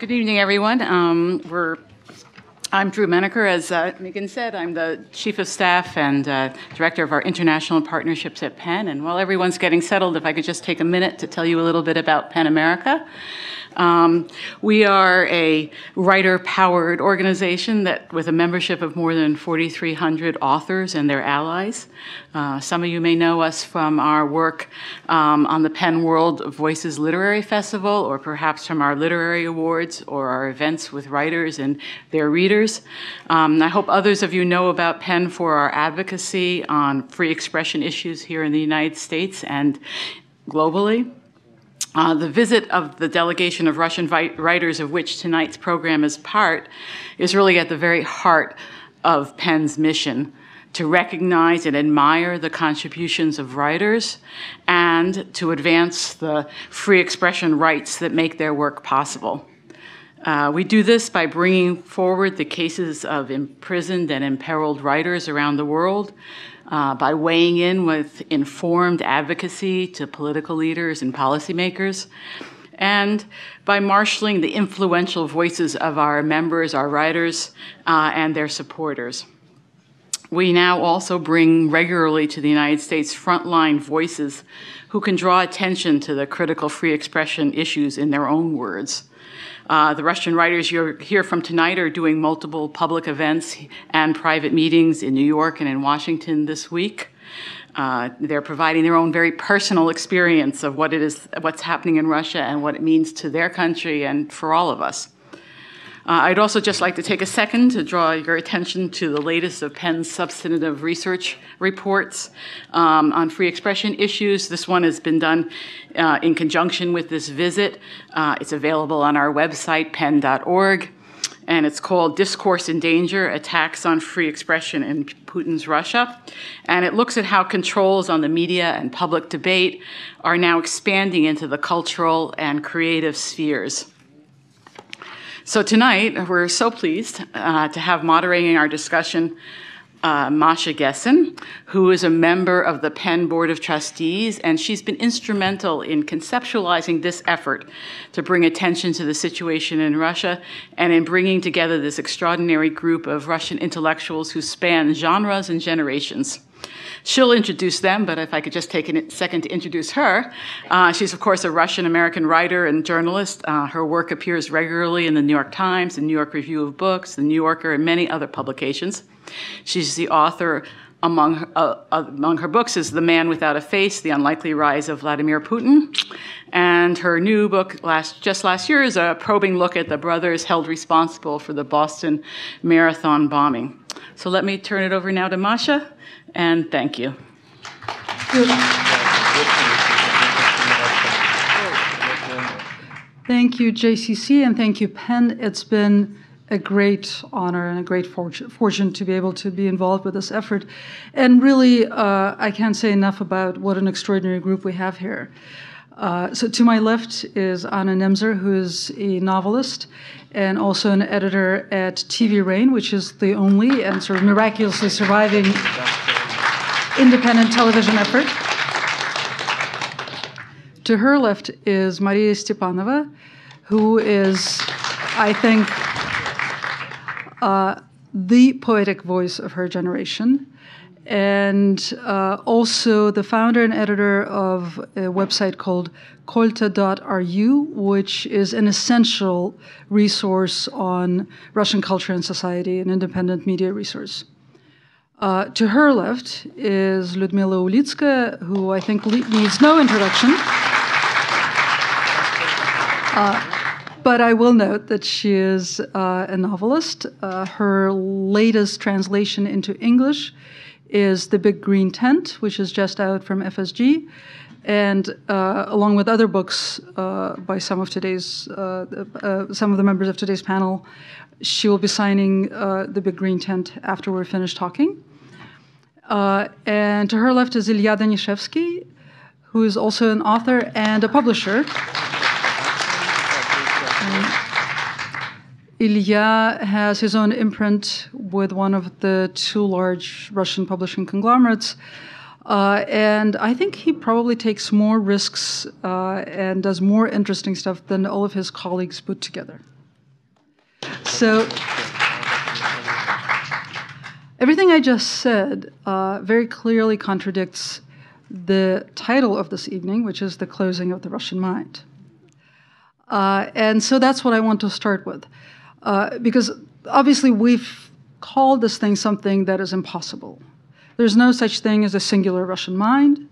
Good evening, everyone. Um, we're I'm Drew Menaker. As uh, Megan said, I'm the Chief of Staff and uh, Director of our International Partnerships at Penn. And while everyone's getting settled, if I could just take a minute to tell you a little bit about Penn America. Um, we are a writer-powered organization that, with a membership of more than 4,300 authors and their allies. Uh, some of you may know us from our work um, on the Penn World Voices Literary Festival, or perhaps from our literary awards or our events with writers and their readers. Um, I hope others of you know about Penn for our advocacy on free expression issues here in the United States and globally. Uh, the visit of the delegation of Russian writers, of which tonight's program is part, is really at the very heart of Penn's mission to recognize and admire the contributions of writers and to advance the free expression rights that make their work possible. Uh, we do this by bringing forward the cases of imprisoned and imperiled writers around the world, uh, by weighing in with informed advocacy to political leaders and policymakers, and by marshaling the influential voices of our members, our writers, uh, and their supporters. We now also bring regularly to the United States frontline voices who can draw attention to the critical free expression issues in their own words. Uh, the Russian writers you hear from tonight are doing multiple public events and private meetings in New York and in Washington this week. Uh, they're providing their own very personal experience of what it is, what's happening in Russia, and what it means to their country and for all of us. Uh, I'd also just like to take a second to draw your attention to the latest of Penn's substantive research reports um, on free expression issues. This one has been done uh, in conjunction with this visit. Uh, it's available on our website, penn.org, and it's called Discourse in Danger Attacks on Free Expression in Putin's Russia. And it looks at how controls on the media and public debate are now expanding into the cultural and creative spheres. So tonight, we're so pleased uh, to have moderating our discussion uh, Masha Gessen, who is a member of the Penn Board of Trustees, and she's been instrumental in conceptualizing this effort to bring attention to the situation in Russia and in bringing together this extraordinary group of Russian intellectuals who span genres and generations. She'll introduce them, but if I could just take a second to introduce her. Uh, she's, of course, a Russian American writer and journalist. Uh, her work appears regularly in the New York Times, the New York Review of Books, the New Yorker, and many other publications. She's the author. Among, uh, uh, among her books is The Man Without a Face, The Unlikely Rise of Vladimir Putin. And her new book last, just last year is a probing look at the brothers held responsible for the Boston Marathon bombing. So let me turn it over now to Masha and thank you. Thank you, JCC, and thank you, Penn. It's been a great honor and a great fortune to be able to be involved with this effort. And really, uh, I can't say enough about what an extraordinary group we have here. Uh, so to my left is Anna Nemzer, who is a novelist and also an editor at TV Rain, which is the only and sort of miraculously surviving independent television effort. To her left is Maria Stepanova, who is, I think, uh, the poetic voice of her generation, and uh, also the founder and editor of a website called kolta.ru, which is an essential resource on Russian culture and society, an independent media resource. Uh, to her left is Ludmila Ulitska, who I think needs no introduction. Uh, but I will note that she is uh, a novelist. Uh, her latest translation into English is The Big Green Tent, which is just out from FSG. And uh, along with other books uh, by some of today's, some of the members of today's panel, she will be signing The Big Green Tent after we're finished talking. Uh, and to her left is Ilya Danishevsky, who is also an author and a publisher. Um, Ilya has his own imprint with one of the two large Russian publishing conglomerates. Uh, and I think he probably takes more risks uh, and does more interesting stuff than all of his colleagues put together. So. Everything I just said uh, very clearly contradicts the title of this evening, which is The Closing of the Russian Mind. Uh, and so that's what I want to start with. Uh, because obviously, we've called this thing something that is impossible. There's no such thing as a singular Russian mind.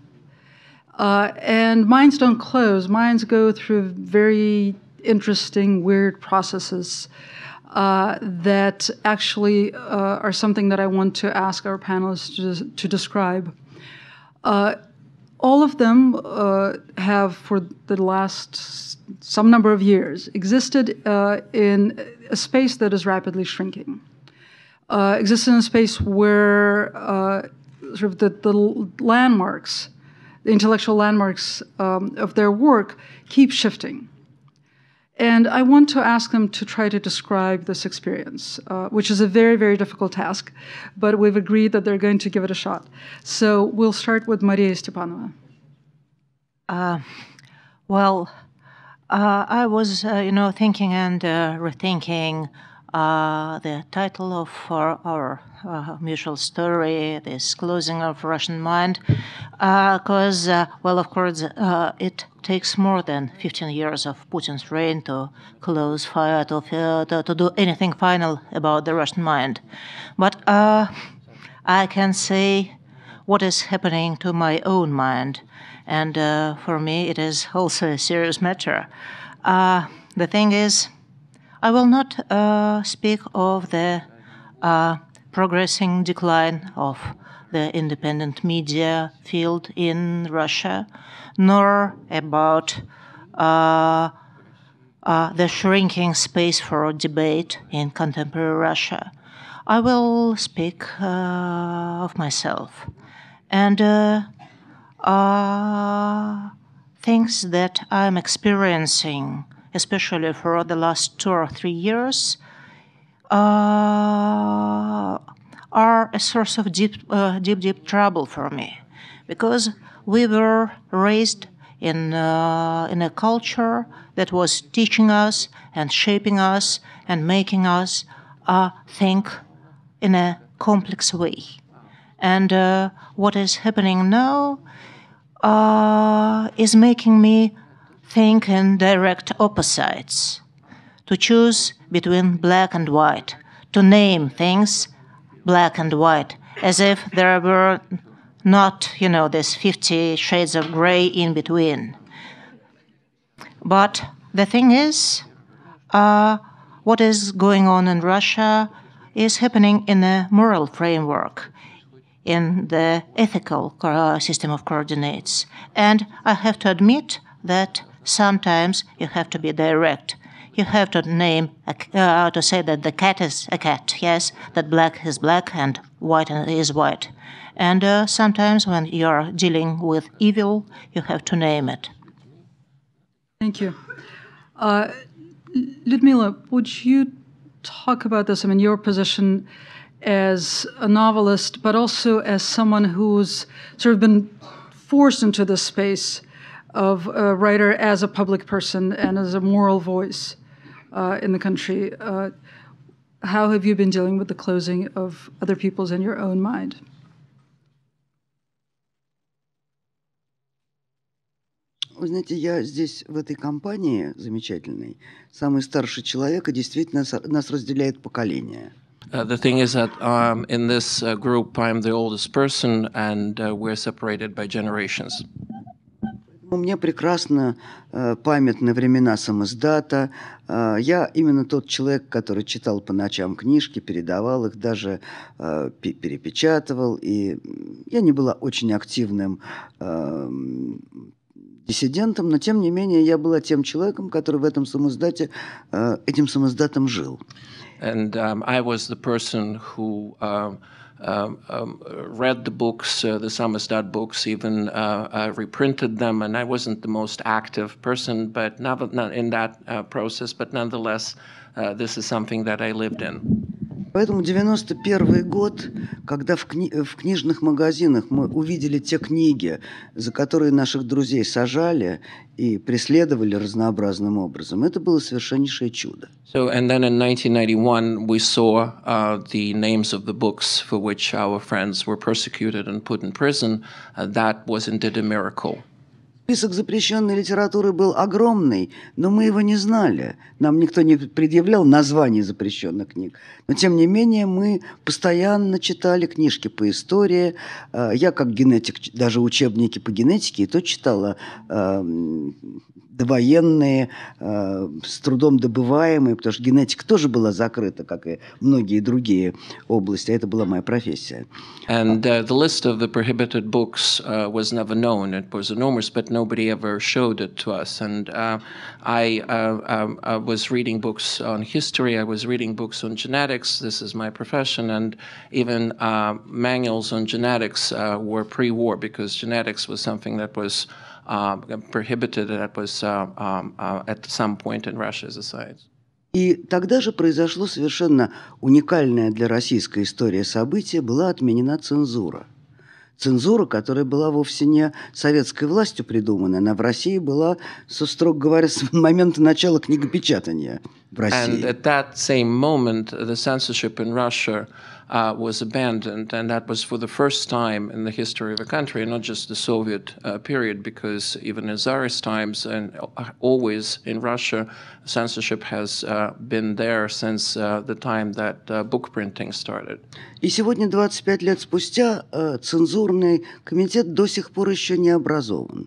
Uh, and minds don't close, minds go through very interesting, weird processes uh, that actually uh, are something that I want to ask our panelists to, to describe. Uh, all of them uh, have, for the last some number of years, existed uh, in a space that is rapidly shrinking. Uh, in a space where uh, sort of the, the landmarks, the intellectual landmarks um, of their work, keep shifting. And I want to ask them to try to describe this experience, uh, which is a very, very difficult task, but we've agreed that they're going to give it a shot. So we'll start with Maria Stepanova. Uh, well, uh, I was, uh, you know, thinking and uh, rethinking uh, the title of our, our uh, mutual story, this closing of Russian mind, because, uh, uh, well, of course, uh, it takes more than 15 years of Putin's reign to close fire, to, to, to do anything final about the Russian mind. But uh, I can say what is happening to my own mind, and for me, it is also a serious matter. the thing is, I will not uh, speak of the uh, progressing decline of the independent media field in Russia, nor about uh, uh the shrinking space for debate in contemporary Russia. I will speak uh, of myself and uh, things that I'm experiencing especially for the last two or three years, uh, are a source of deep, uh, deep, deep trouble for me, because we were raised in uh, in a culture that was teaching us and shaping us and making us uh, think in a complex way, and uh, what is happening now uh, is making me think in direct opposites, to choose between black and white, to name things black and white, as if there were not, you know, these 50 shades of gray in between. But the thing is, uh, what is going on in Russia is happening in a moral framework, in the ethical uh, system of coordinates. And I have to admit that sometimes you have to be direct. You have to name, uh, to say that the cat is a cat, yes, that black is black and white is white. And uh, sometimes when you're dealing with evil, you have to name it. Thank you. Uh, Ludmila, would you talk about this? I mean, your position as a novelist, but also as someone who's sort of been forced into this space of a writer as a public person and as a moral voice uh, in the country. Uh, how have you been dealing with the closing of other people's in your own mind? Вы знаете, я здесь, в этой компании замечательной, самый старший человек, и действительно нас разделяет поколение. Uh, the thing is that um, in this uh, group, I'm the oldest person, and uh, we're separated by generations. У ну, меня прекрасно э, памятны времена самоздата. Э, я именно тот человек, который читал по ночам книжки, передавал их, даже э, перепечатывал. И я не была очень активным э, диссидентом, но тем не менее я была тем человеком, который в этом самоздате, этим самоздатом жил. And um, I was the person who uh... um, um, read the books, uh, the Samizdat books, even uh, uh, reprinted them, and I wasn't the most active person, but not, not in that uh, process. But nonetheless, uh, this is something that I lived in. Поэтому 91 год, когда в, кни в книжных магазинах мы увидели те книги, за которые наших друзей сажали и преследовали разнообразным образом, это было совершеннейшее чудо. So, and then in 1991 we saw uh, the names of the books for which our friends were persecuted and put in prison. Uh, that was indeed a miracle. Список запрещенной литературы был огромный, но мы его не знали. Нам никто не предъявлял названий запрещенных книг. Но, тем не менее, мы постоянно читали книжки по истории. А, я, как генетик, даже учебники по генетике, и то читала а, довоенные, э, трудом добываемые, потому что генетика тоже была закрыта, как и многие другие области. Это была моя профессия. And uh, the list of the prohibited books uh, was never known. It was enormous, but nobody ever showed it to us. And uh, I, uh, I uh, uh, was reading books on history. I was reading books on genetics. This is my profession. And even uh, manuals on genetics uh, were pre-war because genetics was something that was prohibited that was at some point in Russia's society. И тогда же произошло совершенно уникальное для российской истории событие, была отменена цензура. Цензура, которая была вовсе не советской властью придумана, она в России была, со, строго говоря, с момента начала книгопечатания в России. And at that same moment the censorship in Russia uh, was abandoned, and that was for the first time in the history of the country, not just the Soviet uh, period, because even in Tsarist times and uh, always in Russia, censorship has uh, been there since uh, the time that uh, book printing started. И сегодня, 25 лет спустя, э, цензурный комитет до сих пор еще не образован.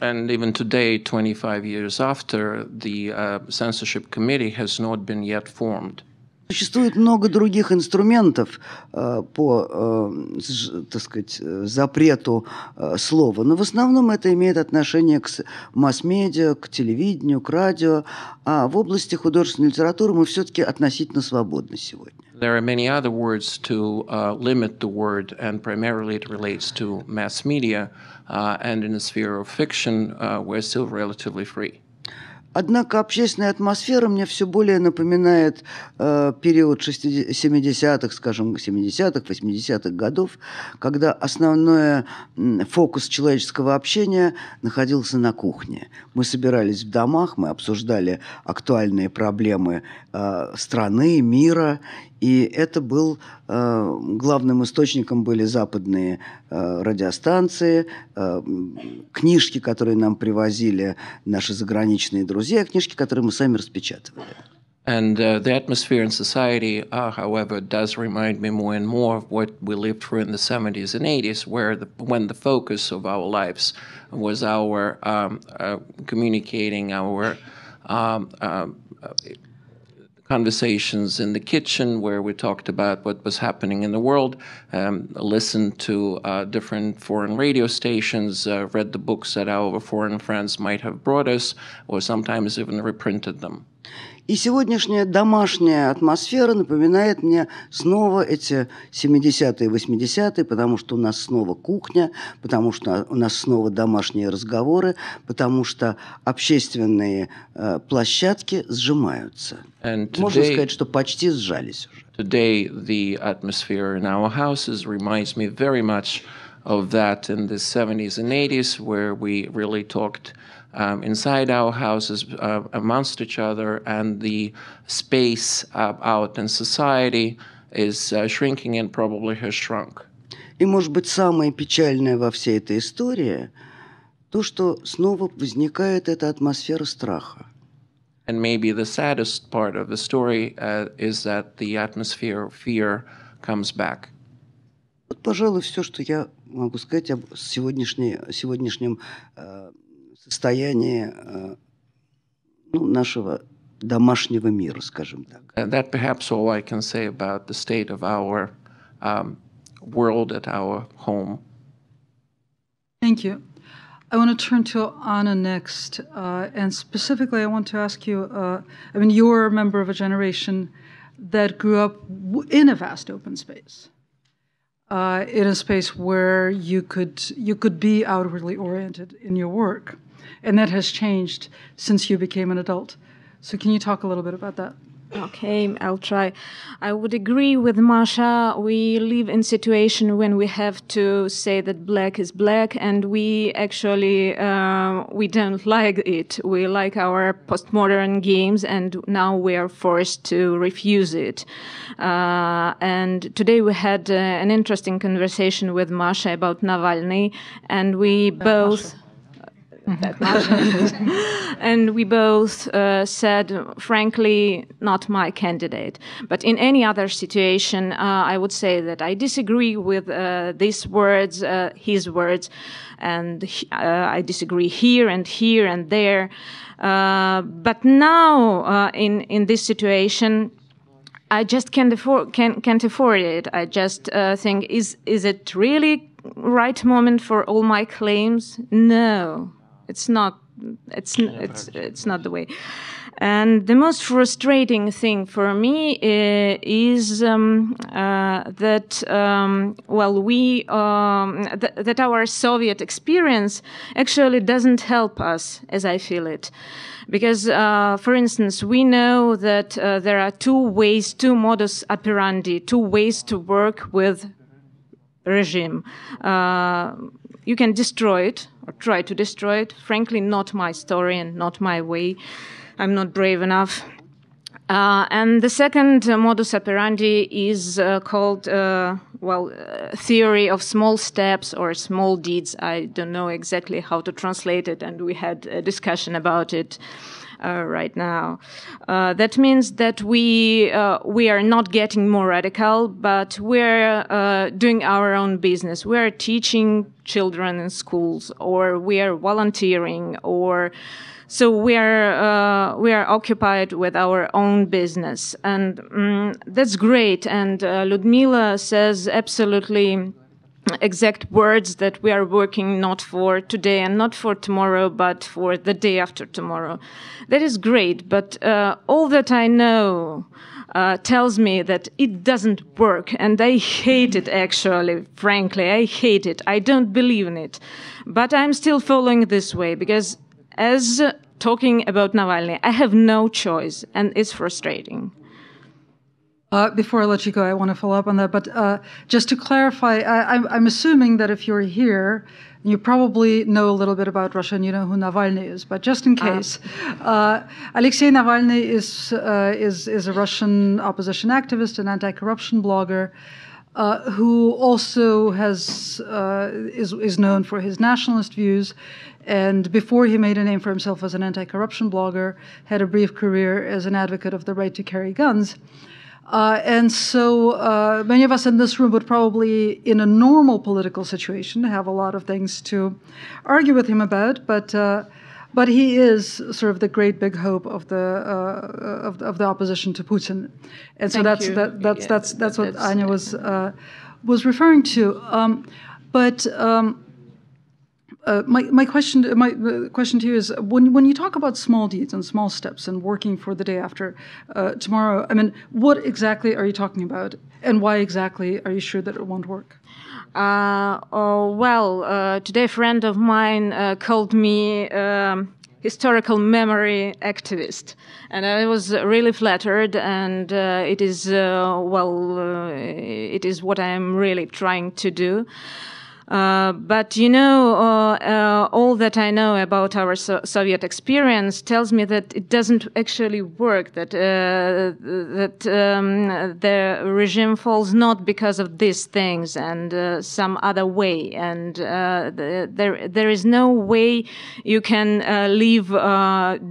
And even today, 25 years after, the uh, censorship committee has not been yet formed. Существует много других инструментов э, по, э, так сказать, э, запрету э, слова, но в основном это имеет отношение к масс-медиа, к телевидению, к радио, а в области художественной литературы мы все-таки относительно свободны сегодня. There are many other words to uh, limit the word, and primarily it relates to mass media uh, and in the sphere of fiction, uh, we're still relatively free. Однако общественная атмосфера мне все более напоминает э, период 70-х, скажем, 70-х, 80-х годов, когда основной фокус человеческого общения находился на кухне. Мы собирались в домах, мы обсуждали актуальные проблемы э, страны, мира, и это был э, главным источником были западные э, радиостанции, э, книжки, которые нам привозили наши заграничные друзья а книжки, которые мы сами распечатывали. And uh, the atmosphere in society, uh, however, does remind me more and more of what we lived through in the 70s and 80s, where the, when the focus of our lives was our um, uh, communicating, our um, uh, conversations in the kitchen where we talked about what was happening in the world, um, listened to uh, different foreign radio stations, uh, read the books that our foreign friends might have brought us, or sometimes even reprinted them. И сегодняшняя домашняя атмосфера напоминает мне снова эти 70-е, 80-е, потому что у нас снова кухня, потому что у нас снова домашние разговоры, потому что общественные э, площадки сжимаются. And today, Можно сказать, что почти сжались уже. Today the atmosphere in our houses reminds me very much of that in the 70s and 80s, where we really talked um, inside our houses uh, amongst each other, and the space uh, out in society is uh, shrinking and probably has shrunk. И, может быть, самое печальное во всей этой истории то, что снова возникает эта атмосфера страха. And maybe the saddest part of the story uh, is that the atmosphere of fear comes back. Вот, пожалуй, все, что я могу сказать об сегодняшней, сегодняшнем э, состояние э, ну, нашего домашнего мира, скажем так. that perhaps all I can say about the state of our um, world at our home. Thank you. I want to turn to Anna next, uh, and specifically, I want to ask you. Uh, I mean, you're a member of a generation that grew up in a vast open space, uh, in a space where you could you could be outwardly oriented in your work and that has changed since you became an adult. So, can you talk a little bit about that? Okay, I'll try. I would agree with Masha. We live in situation when we have to say that black is black, and we actually uh, we don't like it. We like our postmodern games, and now we are forced to refuse it. Uh, and today we had uh, an interesting conversation with Masha about Navalny, and we both. Masha. Mm-hmm. that much. and we both uh, said, frankly, not my candidate. But in any other situation, uh, I would say that I disagree with uh, these words, uh, his words, and uh, I disagree here and here and there. Uh, but now, in in this situation, I just can't afford can, can't afford it. I just uh, think is is it really right moment for all my claims? No. It's not it's it's it's not the way. And the most frustrating thing for me eh, is um, uh, that um, well we um, th that our Soviet experience actually doesn't help us as I feel it, because uh, for instance we know that uh, there are two ways, two modus operandi, two ways to work with regime. Uh, you can destroy it or try to destroy it. Frankly, not my story and not my way. I'm not brave enough. Uh, and the second uh, modus operandi is uh, called, uh, well, uh, theory of small steps or small deeds. I don't know exactly how to translate it, and we had a discussion about it uh, right now. Uh, that means that we uh, we are not getting more radical, but we're doing our own business. We are teaching children in schools, or we are volunteering, or so we are uh, we are occupied with our own business, and um, that's great. And uh, Ludmila says absolutely exact words that we are working not for today and not for tomorrow, but for the day after tomorrow. That is great, but uh, all that I know uh, tells me that it doesn't work, and I hate it actually, frankly. I hate it. I don't believe in it. But I'm still following this way because as uh, talking about Navalny, I have no choice, and it's frustrating. Uh, before I let you go, I want to follow up on that. But uh, just to clarify, I, am assuming that if you're here, you probably know a little bit about Russia and you know who Navalny is. But just in uh. case, uh, Alexei Navalny is, uh, is, is a Russian opposition activist and anti corruption blogger. Uh, who also has is is known for his nationalist views, and before he made a name for himself as an anti-corruption blogger, had a brief career as an advocate of the right to carry guns. Uh, and so uh, many of us in this room would probably, in a normal political situation, have a lot of things to argue with him about. But uh, but he is sort of the great big hope of the uh, of, of, the opposition to Putin, and so Thank that's that, that's, yeah, that's, that's that's what Anya was uh, was referring to. Um, but um, uh, my, my question uh, my uh, question to you is when when you talk about small deeds and small steps and working for the day after uh, tomorrow. I mean, what exactly are you talking about, and why exactly are you sure that it won't work? Uh, oh, well, today a friend of mine called me. Um, historical memory activist and i was really flattered and it is well it is what i am really trying to do uh, but you know, uh, uh, all that I know about our so Soviet experience tells me that it doesn't actually work. That uh, that um, the regime falls not because of these things and some other way. And there there is no way you can leave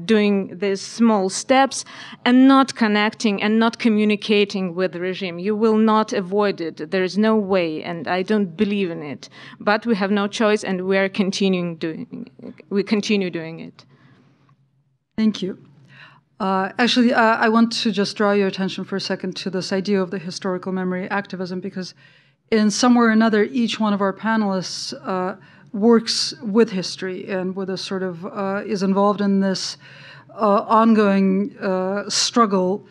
doing these small steps and not connecting and not communicating with the regime. You will not avoid it. There is no way, and I don't believe in it but we have no choice and we are continuing doing we continue doing it thank you uh, actually, uh, I want to just draw your attention for a second to this idea of the historical memory activism, because in some way or another, each one of our panelists uh, works with history and with a sort of uh, is involved in this uh, ongoing uh, struggle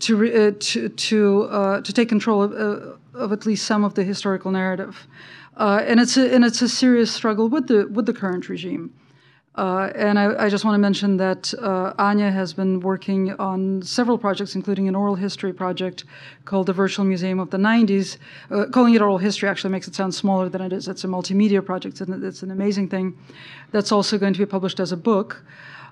to to to, to take control of, of at least some of the historical narrative. Uh, and it's a, and it's a serious struggle with the with the current regime. Uh, and I, I just want to mention that uh, Anya has been working on several projects, including an oral history project called the Virtual Museum of the 90s. Uh, calling it oral history actually makes it sound smaller than it is. It's a multimedia project, and it's an amazing thing. That's also going to be published as a book.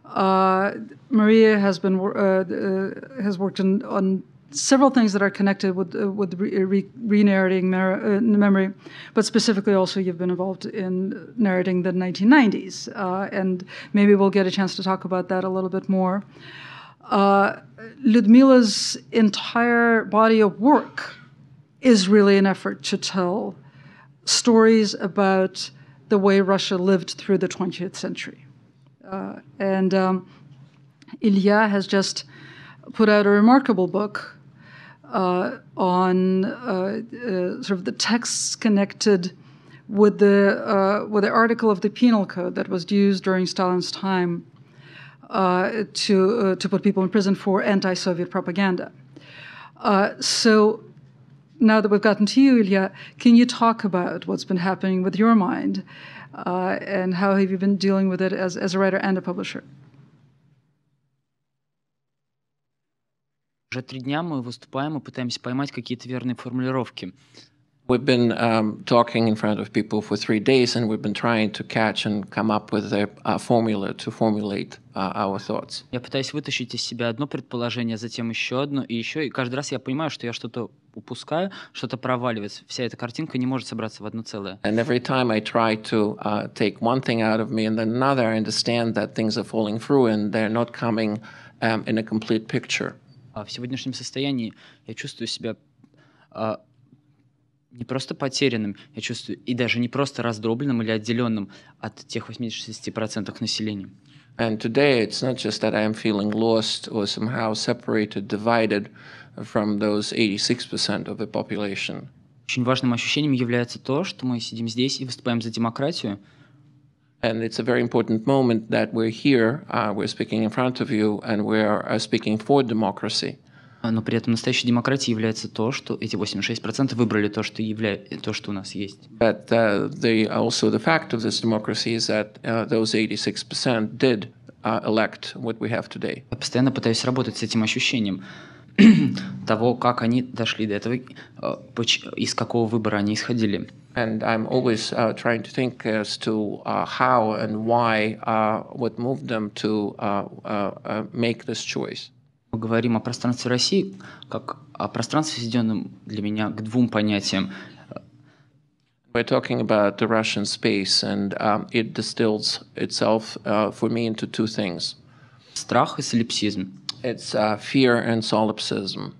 Uh, Maria has been uh, uh, has worked in, on several things that are connected with uh, with re, uh, re narrating uh, memory, but specifically also you've been involved in narrating the 1990s, uh, and maybe we'll get a chance to talk about that a little bit more. Uh, Ludmila's entire body of work is really an effort to tell stories about the way Russia lived through the 20th century, uh, and um, Ilya has just put out a remarkable book uh, on uh, uh, sort of the texts connected with the uh, with the article of the penal code that was used during Stalin's time to to put people in prison for anti-Soviet propaganda. so now that we've gotten to you, Ilya, can you talk about what's been happening with your mind uh, and how have you been dealing with it as, as a writer and a publisher? Уже три дня мы выступаем и пытаемся поймать какие-то верные формулировки. We've been um, talking in front of people for three days, and we've been trying to catch and come up with a, a formula to formulate uh, our thoughts. Я пытаюсь вытащить из себя одно предположение, затем еще одно и еще, и каждый раз я понимаю, что я что-то упускаю, что-то проваливается. Вся эта картинка не может собраться в одно целое. And every time I try to uh, take one thing out of me and then another, I understand that things are falling through and they're not coming um, in a complete picture. А, в сегодняшнем состоянии я чувствую себя а, не просто потерянным, я чувствую, и даже не просто раздробленным или отделенным от тех 86% населения. And today it's not just that I'm feeling lost or somehow separated, divided from those 86% of the population. Очень важным ощущением является то, что мы сидим здесь и выступаем за демократию, And it's a very important moment that we're here, uh, we're speaking in front of you, and we're uh, speaking for democracy. Но при этом настоящей демократией является то, что эти 86% выбрали то, что, явля... то, что у нас есть. But uh, the, also the fact of this democracy is that uh, those 86% did uh, elect what we have today. Я постоянно пытаюсь работать с этим ощущением. Uh, того, как они дошли до этого, из какого выбора они исходили. And I'm always uh, trying to think as to uh, how and why uh, what moved them to uh, uh, make this choice. Мы говорим о пространстве России как о пространстве, сведенном для меня к двум понятиям. We're talking about the Russian space, and um, it distills itself uh, for me into two things. Страх и солипсизм. It's uh, fear and solipsism.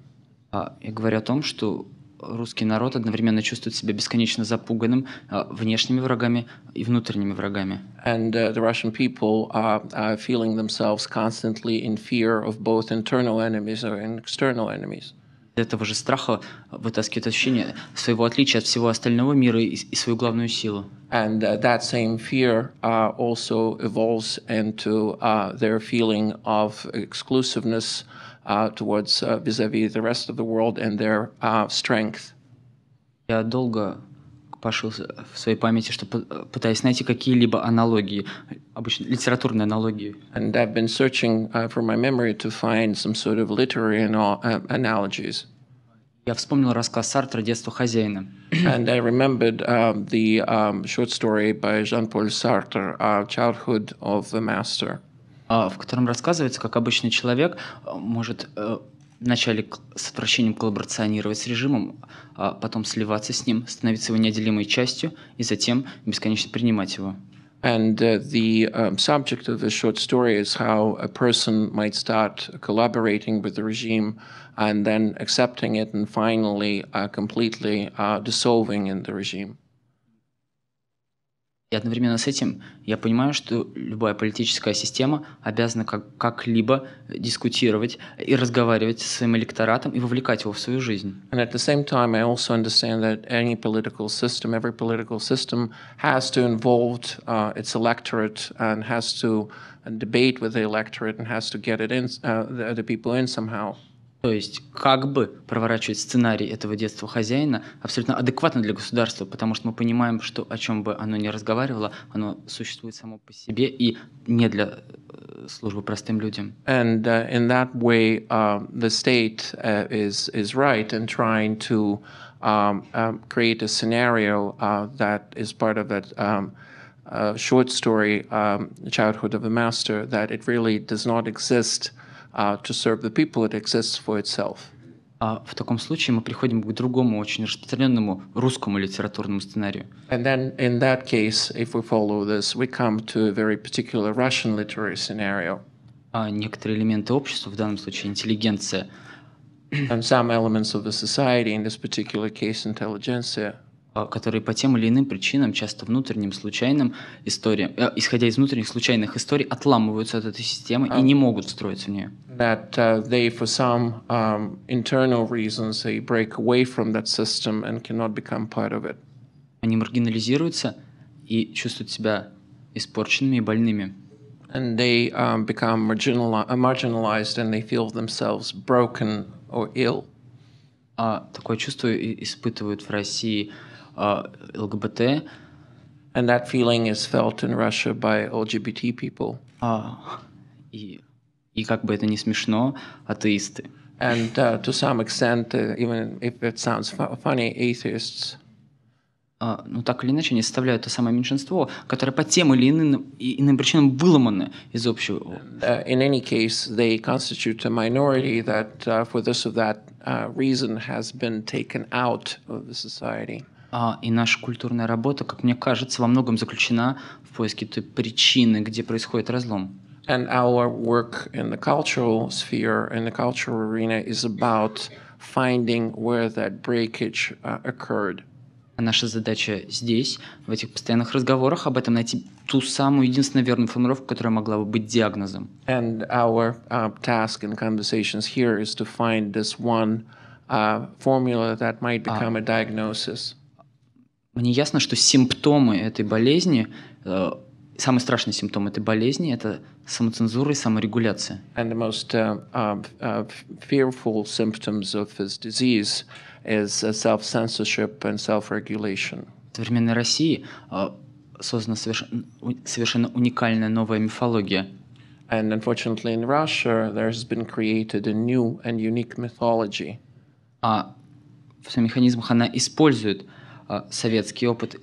Uh, я говорю о том, что русский народ одновременно чувствует себя бесконечно запуганным uh, внешними врагами и внутренними врагами. And uh, the Russian people are, are feeling themselves constantly in fear of both internal enemies or external enemies этого же страха вытаскивает ощущение своего отличия от всего остального мира и, и свою главную силу. And uh, that same fear uh, also evolves into uh, their feeling of exclusiveness uh, towards uh, vis-à-vis -vis the rest of the world and their uh, strength. Я долго пошил в своей памяти, что пытаясь найти какие-либо аналогии, обычно литературные аналогии. And I've been searching uh, for my memory to find some sort of literary uh, analogies. Я вспомнил рассказ Сартра «Детство хозяина». And I remembered uh, the um, short story by Jean-Paul Sartre, uh, Childhood of the Master. Uh, в котором рассказывается, как обычный человек э, может uh, вначале с отвращением коллаборационировать с режимом, а потом сливаться с ним, становиться его неотделимой частью и затем бесконечно принимать его. And uh, the um, subject of the short story is how a person might start collaborating with the regime and then accepting it and finally uh, completely uh, dissolving in the regime. И одновременно с этим я понимаю, что любая политическая система обязана как- как-либо дискутировать и разговаривать со своим электоратом и вовлекать его в свою жизнь. And at the same time, I also understand that any political system, every political system has to involve uh, its electorate and has to debate with the electorate and has to get it in, uh, the, the people in somehow. То есть как бы проворачивать сценарий этого детства хозяина абсолютно адекватно для государства, потому что мы понимаем, что о чем бы оно ни разговаривало, оно существует само по себе и не для э, службы простым людям. And uh, in that way uh, the state uh, is is right in trying to um, um, create a scenario uh, that is part of that um, uh, short story um, Childhood of a Master that it really does not exist. Uh, Uh, to serve the people, it exists for itself. таком случае мы приходим к другому очень распространенному русскому литературному сценарию. And then in that case, if we follow this, we come to a very particular Russian literary scenario. некоторые элементы общества, в данном случае интеллигенция, and some elements of the society, in this particular case intelligentsia, Э, которые по тем или иным причинам, часто внутренним, случайным историям, э, исходя из внутренних случайных историй, отламываются от этой системы um, и а, не могут встроиться в нее. That uh, they, for some um, internal reasons, they break away from that system and cannot become part of it. Они маргинализируются и чувствуют себя испорченными и больными. And they um, become uh, marginalized and they feel themselves broken or ill. А такое чувство испытывают в России uh, LGBT, and that feeling is felt in Russia by LGBT people. А, и, и как бы это не смешно, атеисты. And uh, to some extent, uh, even if it sounds funny, atheists. Uh, ну, так или иначе, они составляют то самое меньшинство, которое по тем или иным, иным причинам выломано из общего. Uh, in any case, they constitute a minority that, uh, for this or that uh, reason, has been taken out of the society. Uh, А, и наша культурная работа, как мне кажется, во многом заключена в поиске той причины, где происходит разлом. And our work in the cultural sphere, in the cultural arena, is about finding where that breakage uh, occurred. Наша задача здесь, в этих постоянных разговорах, об этом найти ту самую единственную верную формулировку, которая могла бы быть диагнозом. And our uh, task in conversations here is to find this one uh, formula that might а. become a diagnosis. Мне ясно, что симптомы этой болезни, э, самый страшный симптом этой болезни – это самоцензура и саморегуляция. And the most uh, uh, uh fearful symptoms of this disease is uh, self-censorship and self-regulation. В современной России э, создана совершенно, совершенно уникальная новая мифология – And unfortunately, in Russia, there has been created a new and unique mythology. А в своих механизмах она использует Э, советский опыт,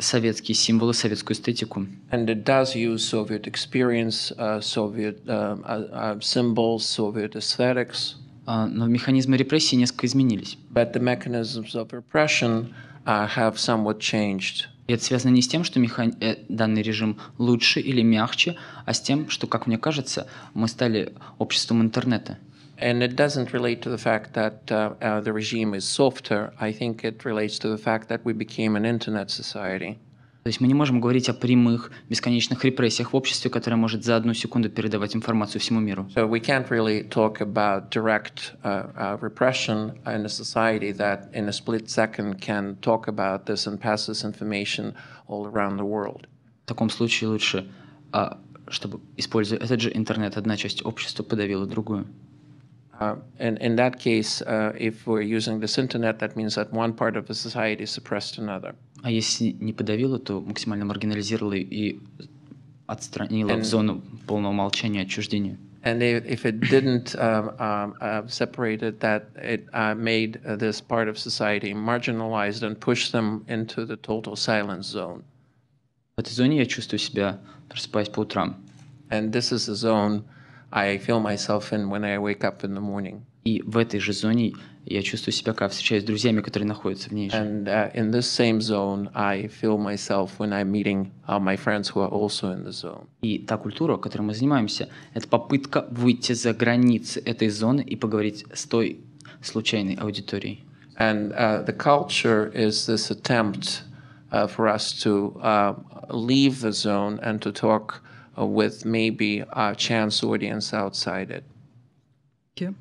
советские символы, советскую эстетику. And it does use Soviet experience, uh, Soviet uh, uh, uh symbols, Soviet aesthetics. Uh, но механизмы репрессии несколько изменились. But the mechanisms of repression uh, have somewhat changed. И это связано не с тем, что механ... Э, данный режим лучше или мягче, а с тем, что, как мне кажется, мы стали обществом интернета. And it doesn't relate to the fact that uh, uh, the regime is softer. I think it relates to the fact that we became an internet society. То есть мы не можем говорить о прямых, бесконечных репрессиях в обществе, которое может за одну секунду передавать информацию всему миру. So we can't really talk about direct uh, uh, repression in a society that in a split second can talk about this and pass this information all around the world. В таком случае лучше, uh, чтобы, используя этот же интернет, одна часть общества подавила другую. Uh, and in that case, uh, if we're using this internet, that means that one part of a society suppressed another. А если не то максимально и and, в зону полного молчания, отчуждения. And if it didn't um, um, uh, separate it, that it uh, made uh, this part of society marginalized and pushed them into the total silence zone. В этой зоне я чувствую себя, просыпаясь по утрам. And this is the zone I feel myself in when I wake up in the morning. И в этой же зоне я чувствую себя, встречаюсь с друзьями, которые находятся в ней же. And uh, in this same zone I feel myself when I'm meeting uh, my friends who are also in the zone. И та культура, которой мы занимаемся, это попытка выйти за границы этой зоны и поговорить с той случайной аудиторией. And uh, the culture is this attempt uh, for us to uh, leave the zone and to talk uh, with maybe a chance audience outside it. Thank you.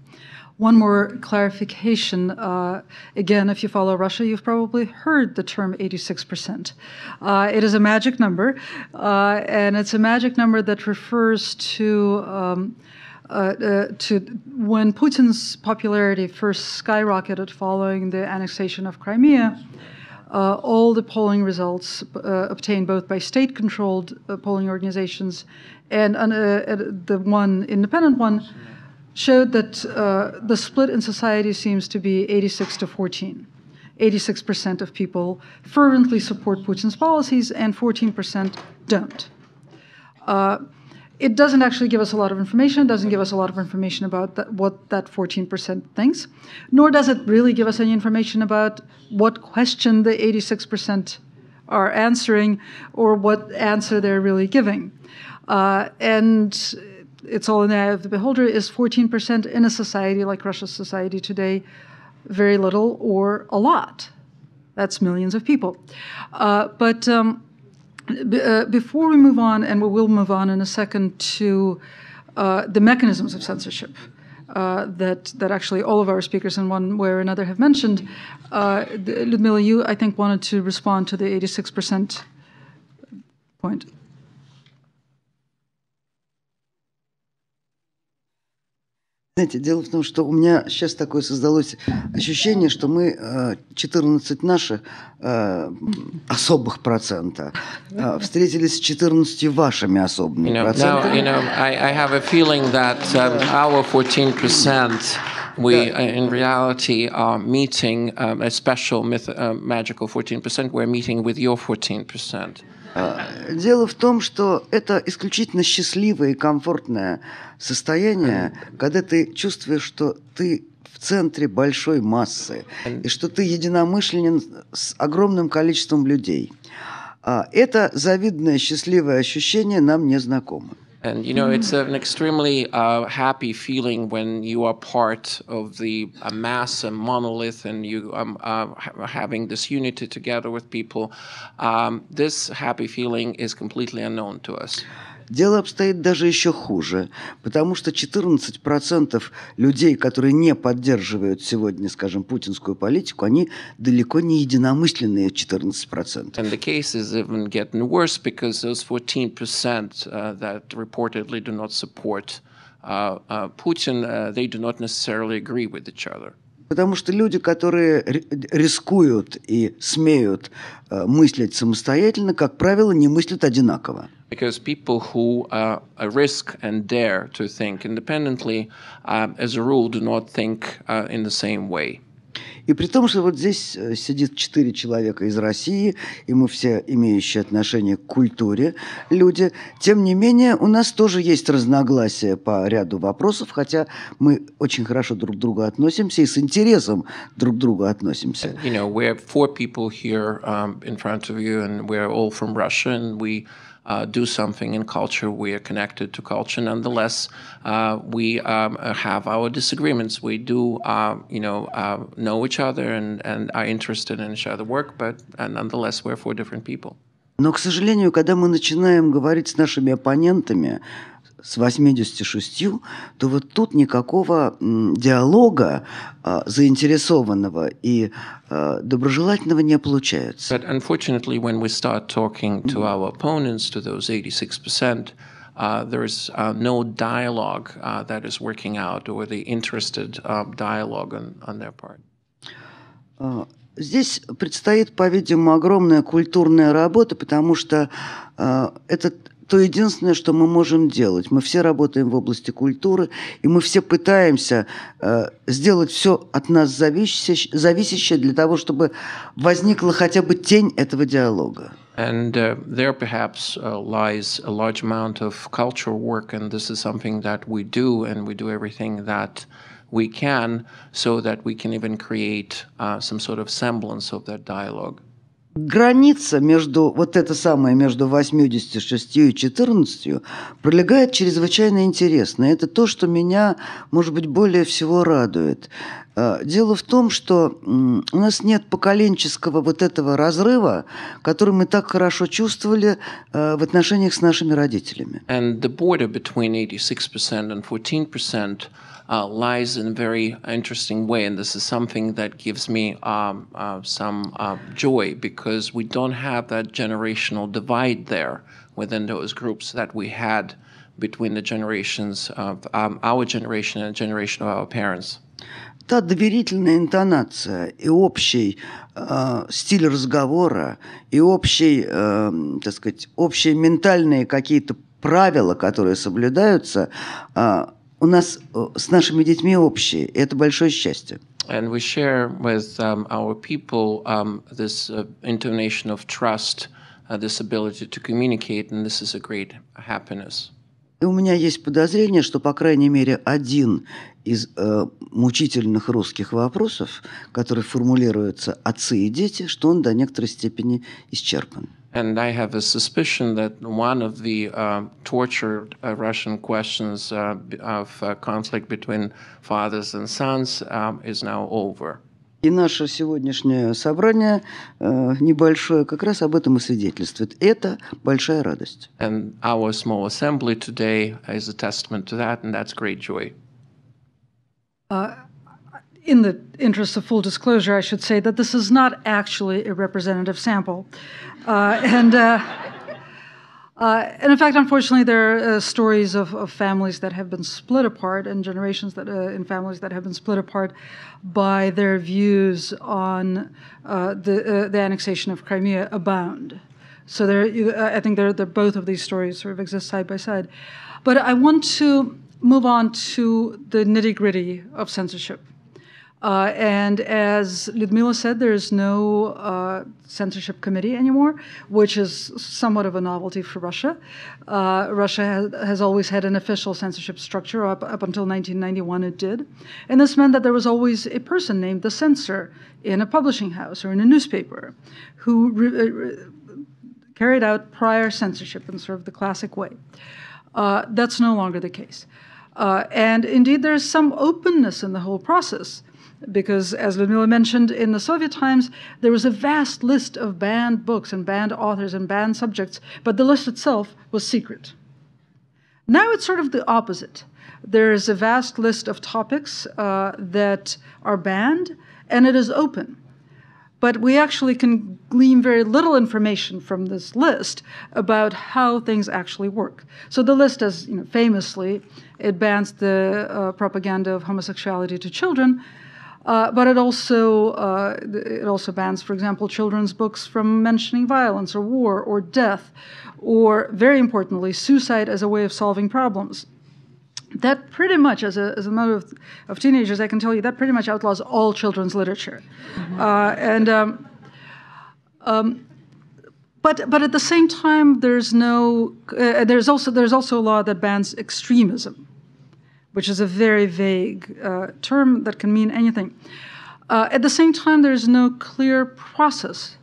One more clarification. Uh, again, if you follow Russia, you've probably heard the term 86%. Uh, it is a magic number, uh, and it's a magic number that refers to. Um, uh, uh, to when Putin's popularity first skyrocketed following the annexation of Crimea, uh, all the polling results uh, obtained both by state controlled uh, polling organizations uh, and the one independent one showed that uh, the split in society seems to be 86 to 14. 86% of people fervently support Putin's policies and 14% don't. Uh, it doesn't actually give us a lot of information. It doesn't give us a lot of information about that, what that 14% thinks, nor does it really give us any information about what question the 86% are answering or what answer they're really giving. Uh, and it's all in the eye of the beholder. Is 14% in a society like Russia's society today very little or a lot? That's millions of people. Uh, but um, uh, before we move on, and we will move on in a second to uh, the mechanisms of censorship uh, that that actually all of our speakers in one way or another have mentioned, uh, Ludmila, you I think wanted to respond to the 86% point. Знаете, дело в том, что у меня сейчас такое создалось ощущение, что мы 14 э, наших э, особых процента э, встретились с 14 вашими особыми процентами. Um, we uh, in reality are meeting um, a special myth, uh, magical 14%. We're meeting with your 14%. А, дело в том, что это исключительно счастливое и комфортное состояние, когда ты чувствуешь, что ты в центре большой массы, и что ты единомышленен с огромным количеством людей. А, это завидное счастливое ощущение нам не знакомо. And you know, it's an extremely uh, happy feeling when you are part of the uh, mass and monolith, and you um, uh, ha- having this unity together with people. Um, this happy feeling is completely unknown to us. Дело обстоит даже еще хуже, потому что 14% людей, которые не поддерживают сегодня, скажем, путинскую политику, они далеко не единомысленные 14%. And uh, uh, uh, Потому что люди, которые рискуют и смеют э, мыслить самостоятельно, как правило, не мыслят одинаково. because people who uh, risk and dare to think independently, uh, as a rule, do not think uh, in the same way. И при том, что вот здесь э, сидит четыре человека из России, и мы все имеющие отношение к культуре люди, тем не менее у нас тоже есть разногласия по ряду вопросов, хотя мы очень хорошо друг к другу относимся и с интересом друг к другу относимся. You know, we're four people here um, in front of you, and we're all from Russia, and we Uh, do something in culture. We are connected to culture. Nonetheless, uh, we um, have our disagreements. We do, uh, you know, uh, know each other and, and are interested in each other's work, but uh, nonetheless, we're four different people. Но, к сожалению, когда мы начинаем говорить с нашими оппонентами, с 86, то вот тут никакого диалога заинтересованного доброжелательного не получается. But unfortunately, when we start talking to our opponents, to those 86%, uh, there is uh, no dialogue that is working out or the interested um, dialogue on their part. А, здесь предстоит, по-видимому, огромная культурная работа, потому что а, это то единственное, что мы можем делать. Мы все работаем в области культуры, и мы все пытаемся а, сделать все от нас зависящее, зависящее для того, чтобы возникла хотя бы тень этого диалога. And uh, there perhaps uh, lies a large amount of cultural work, and this is something that we do, and we do everything that uh, we can so that we can even create uh, some sort of semblance of that dialogue. Граница между, вот это самое, между 86 и 14 пролегает чрезвычайно интересно. Это то, что меня, может быть, более всего радует. Э, дело в том, что у нас нет поколенческого вот этого разрыва, который мы так хорошо чувствовали э, в отношениях с нашими родителями. And the border between 86% and 14% uh, lies in a very interesting way. And this is something that gives me um, uh, some uh, joy because we don't have that generational divide there within those groups that we had between the generations of um, our generation and the generation of our parents. Та доверительная интонация и общий э, стиль разговора и общий, э, так сказать, общие ментальные какие-то правила, которые соблюдаются, э, у нас э, с нашими детьми общее, и это большое счастье. And we share with um, our people um, this uh, intonation of trust, uh, this ability to communicate, and this is a great happiness. И у меня есть подозрение, что, по крайней мере, один из э, мучительных русских вопросов, который формулируются отцы и дети, что он до некоторой степени исчерпан. And I have a suspicion that one of the uh, tortured uh, Russian questions uh, of uh, conflict between fathers and sons um, is now over. И наше сегодняшнее собрание э, небольшое как раз об этом и свидетельствует. Это большая радость. And our small assembly today is a testament to that, and that's great joy. Uh, in the interest of full disclosure, I should say that this is not actually a representative sample. Uh, and, uh, uh, and in fact, unfortunately, there are uh, stories of, of, families that have been split apart and generations that, in uh, families that have been split apart by their views on uh, the, the annexation of Crimea abound. So there, I think both of these stories sort of exist side by side. But I want to move on to the nitty gritty of censorship uh, and as Ludmila said, there is no uh, censorship committee anymore, which is somewhat of a novelty for Russia. Uh, Russia has, has, always had an official censorship structure. Up, up until 1991, it did. And this meant that there was always a person named the censor in a publishing house or in a newspaper who re- uh, re- carried out prior censorship in sort of the classic way. Uh, that's no longer the case. Uh, and indeed, there is some openness in the whole process because, as Ludmila mentioned, in the Soviet times, there was a vast list of banned books and banned authors and banned subjects, but the list itself was secret. Now it's sort of the opposite. There is a vast list of topics uh, that are banned, and it is open. But we actually can glean very little information from this list about how things actually work. So the list, as you know, famously, it bans the uh, propaganda of homosexuality to children, uh, but it also uh, it also bans, for example, children's books from mentioning violence or war or death, or very importantly, suicide as a way of solving problems. That pretty much, as a, as a mother of, of teenagers, I can tell you that pretty much outlaws all children's literature, mm-hmm. uh, and. Um, um, but but at the same time, there's no uh, there's also there's also a law that bans extremism, which is a very vague uh, term that can mean anything. Uh, at the same time, there is no clear process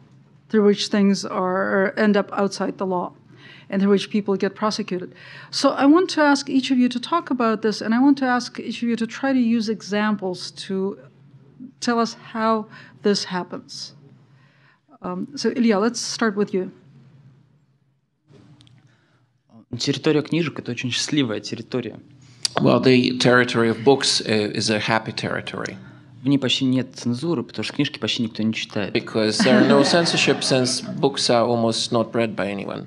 through which things are end up outside the law and through which people get prosecuted. So I want to ask each of you to talk about this, and I want to ask each of you to try to use examples to tell us how this happens. Um, so Ilya, let's start with you. Территория книжек – это очень счастливая территория – Well, the territory of books is a happy territory. В ней почти нет цензуры, потому что книжки почти никто не читает. Because there are no censorship since books are almost not read by anyone.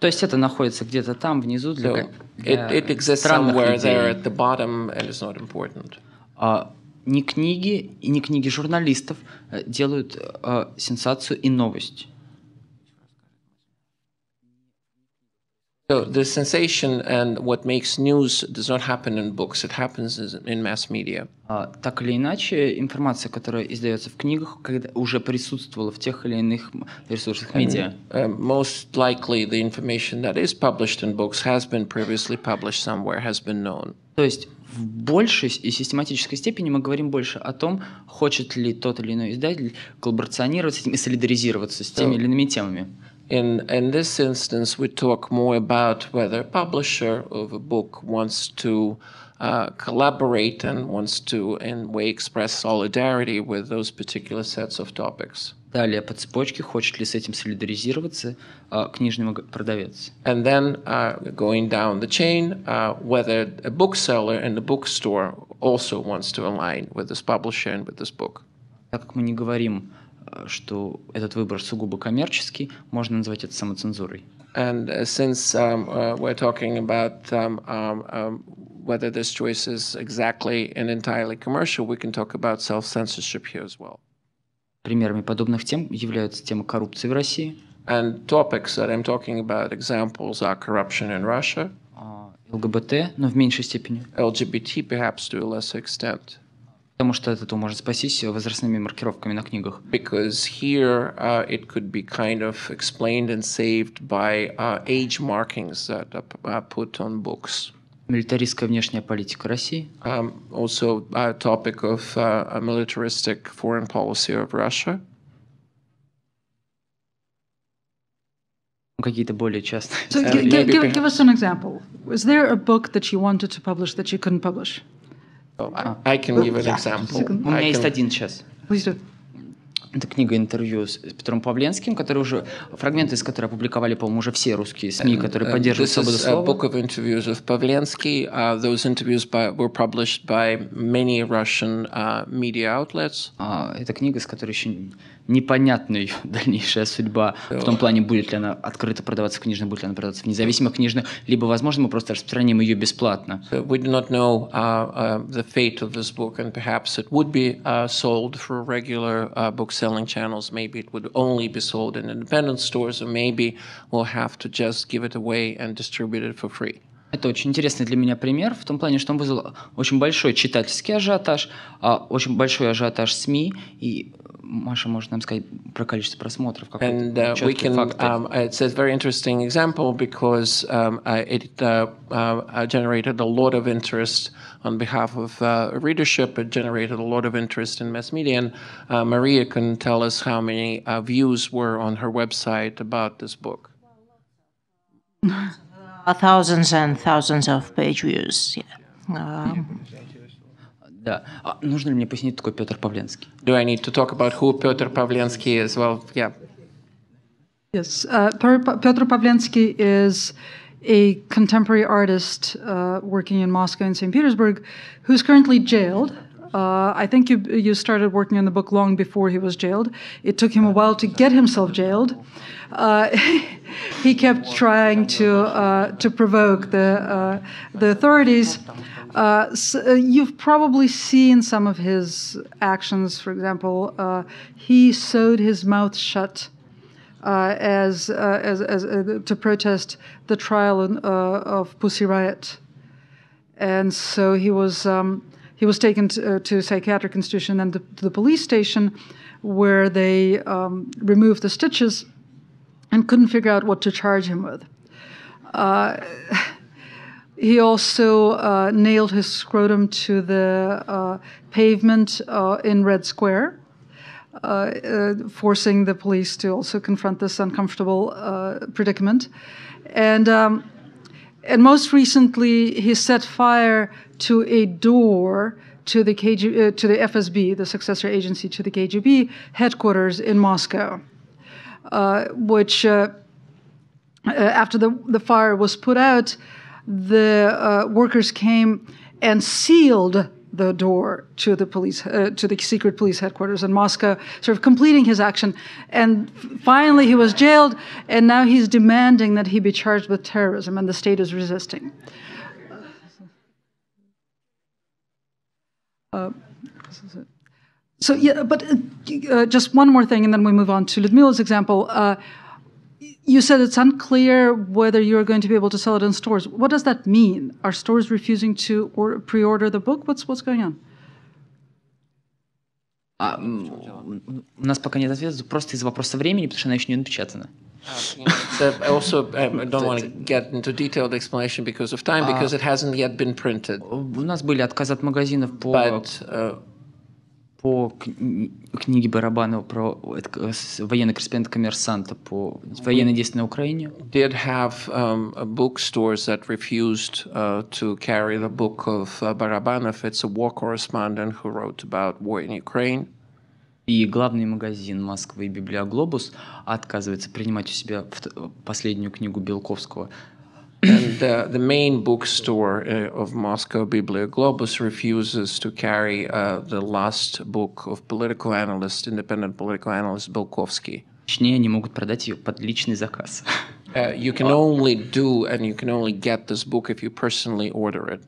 То есть это находится где-то там внизу для, so для it, it exists somewhere людей. there at the bottom and it's not important. Uh, ни книги и ни книги журналистов делают uh, сенсацию и новость. So the sensation and what makes news does not happen in books, it happens in mass media. А, так или иначе, информация, которая издается в книгах, когда уже присутствовала в тех или иных ресурсах медиа. Э, most likely the information that is published in books has been previously published somewhere, has been known. То есть в большей и систематической степени мы говорим больше о том, хочет ли тот или иной издатель коллаборационировать с этим и солидаризироваться с теми so, или иными темами. in, in this instance, we talk more about whether a publisher of a book wants to uh, collaborate and wants to, in way, express solidarity with those particular sets of topics. Далее по цепочке, хочет ли с этим солидаризироваться uh, книжный продавец. And then uh, going down the chain, uh, whether a bookseller and a bookstore also wants to align with this publisher and with this book. Так как мы не говорим что этот выбор сугубо коммерческий, можно назвать это самоцензурой. And since um, uh, we're talking about um, um, whether this choice is exactly and entirely commercial, we can talk about self-censorship here as well. Примерами подобных тем являются тема коррупции в России. And topics that I'm talking about, examples are corruption in Russia. ЛГБТ, но в меньшей степени. LGBT, perhaps to a lesser extent. Потому что это может спастись возрастными маркировками на книгах. Because here uh, it could be kind of explained and saved by uh, age markings that are uh, put on books. Милитаристская внешняя политика России. Um, also a uh, topic of uh, a militaristic foreign policy of Russia. какие-то более частные. So, uh, give, give, give us an example. Was there a book that you wanted to publish that you couldn't publish? So типа, I, а. I can give an example. У меня есть один сейчас. Это книга интервью с Петром Павленским, который уже фрагменты из которой опубликовали, по-моему, уже все русские СМИ, э, которые э, поддерживают свободу слова. book of interviews of Pavlensky. Uh, those interviews by, were published by many Russian uh, media outlets. Uh, это книга, с которой еще непонятна ее дальнейшая судьба. Да. В том плане, будет ли она открыто продаваться в книжных, будет ли она продаваться в независимых книжных, либо, возможно, мы просто распространим ее бесплатно. we do not know uh, uh, the fate of this book, and perhaps it would be uh, sold for regular book-selling channels. Maybe it would only be sold in independent stores, or maybe we'll have to just give it away and distribute it for free. Это очень интересный для меня пример, в том плане, что он вызвал очень большой читательский ажиотаж, а, очень большой ажиотаж СМИ, и Маша нам сказать про количество просмотров. And uh, we can, um, uh, it's a very interesting example because um, uh, it uh, uh, uh, generated a lot of interest on behalf of uh, readership. It generated a lot of interest in mass media. And uh, Maria can tell us how many uh, views were on her website about this book. thousands and thousands of page views. Yeah. Um, Да. А нужно ли мне пояснить, такой Петр Павленский? Do I need to talk about who Петр Павленский is? Well, yeah. Yes, uh, Piotr Pavlensky is a contemporary artist uh, working in Moscow and St. Petersburg, who's currently jailed. Uh, I think you you started working on the book long before he was jailed. It took him a while to get himself jailed. Uh, he kept trying to uh, to provoke the uh, the authorities. Uh, so uh, you've probably seen some of his actions. For example, uh, he sewed his mouth shut uh, as, uh, as, as uh, to protest the trial in, of Pussy Riot, and so he was um, he was taken to, to psychiatric institution and the, to the police station, where they um, removed the stitches and couldn't figure out what to charge him with. He also uh, nailed his scrotum to the uh, pavement uh, in Red Square, uh, uh, forcing the police to also confront this uncomfortable uh, predicament. And, um, and most recently, he set fire to a door to the, KG, to the FSB, the successor agency to the KGB headquarters in Moscow, which, after the, the fire was put out, the uh, workers came and sealed the door to the police uh, to the secret police headquarters in Moscow, sort of completing his action. And finally, he was jailed, and now he's demanding that he be charged with terrorism, and the state is resisting. Uh, so yeah, but uh, just one more thing, and then we move on to Ludmila's example. Uh, you said it's unclear whether you're going to be able to sell it in stores. What does that mean? Are stores refusing to pre-order the book? What's what's going on? А, у нас пока нет ответа, просто из-за вопроса времени, потому что она еще не напечатана. I also um, don't want to get into detailed explanation because of time, because it hasn't yet been printed. У нас были отказы от магазинов по... But, uh, по книге Барабанова про военный корреспондент коммерсанта по военной действия на Украине. Did have um, bookstores that refused uh, to carry the book of uh, Barabanov. It's a war correspondent who wrote about war in Ukraine. И главный магазин Москвы «Библиоглобус» отказывается принимать у себя последнюю книгу Белковского – and uh, the main bookstore uh, of Moscow, Biblioglobus, refuses to carry uh, the last book of political analyst, independent political analyst Belkovsky. Точнее, они могут продать под личный заказ. Uh, you can only do and you can only get this book if you personally order it.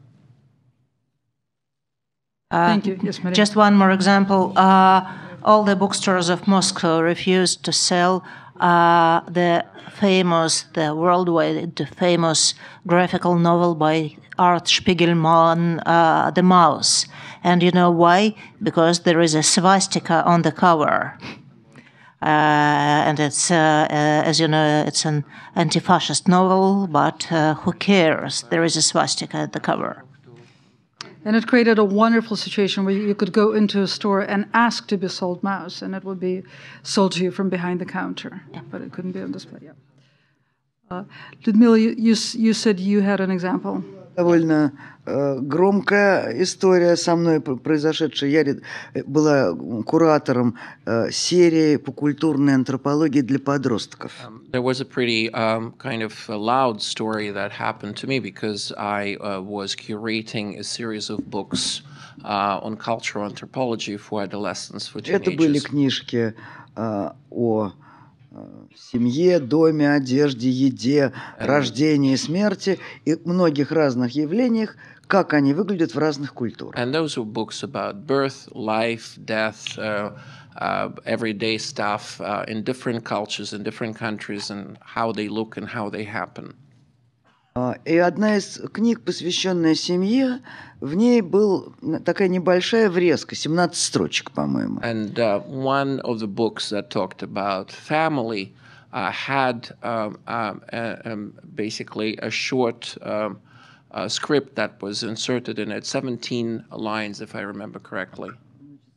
Uh, Thank you. Yes, Maria. Just one more example. Uh, all the bookstores of Moscow refused to sell uh, the famous, the worldwide famous graphical novel by Art Spiegelman, uh, The Mouse. And you know why? Because there is a swastika on the cover. Uh, and it's, uh, uh as you know, it's an anti fascist novel, but uh, who cares? There is a swastika at the cover. And it created a wonderful situation where you could go into a store and ask to be sold mouse, and it would be sold to you from behind the counter, yeah. but it couldn't be on display. Yeah. Uh, Ludmila, you, you, you said you had an example. довольно э, громкая история со мной произошедшая. Я была куратором э, серии по культурной антропологии для подростков. There was a pretty um, kind of loud story that happened to me because I uh, was curating a series of books uh, on cultural anthropology for adolescents, for teenagers. Это были книжки uh, о семье, доме, одежде, еде, рождении, смерти и многих разных явлениях, как они выглядят в разных культурах. And those were books about birth, life, death, uh, uh, everyday stuff uh, in different cultures, in different countries, and how they look and how they happen. И одна из книг, посвященная семье, в ней был такая небольшая врезка, 17 строчек, по-моему. And uh, one of the books that talked about family uh, had um, um, um, basically a short um, uh, script that was inserted in it, 17 lines, if I remember correctly.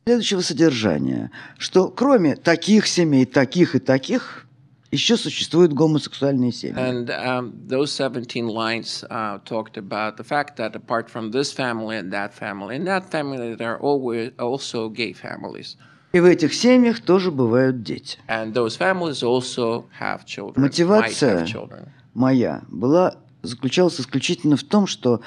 Следующего содержания, что кроме таких семей, таких и таких, еще существуют гомосексуальные семьи. And um, those 17 lines uh, talked about the fact that apart from this family and that family and that family, there are always also gay families. И в этих семьях тоже бывают дети. And those families also have children. Мотивация have children. моя была заключалась исключительно в том, что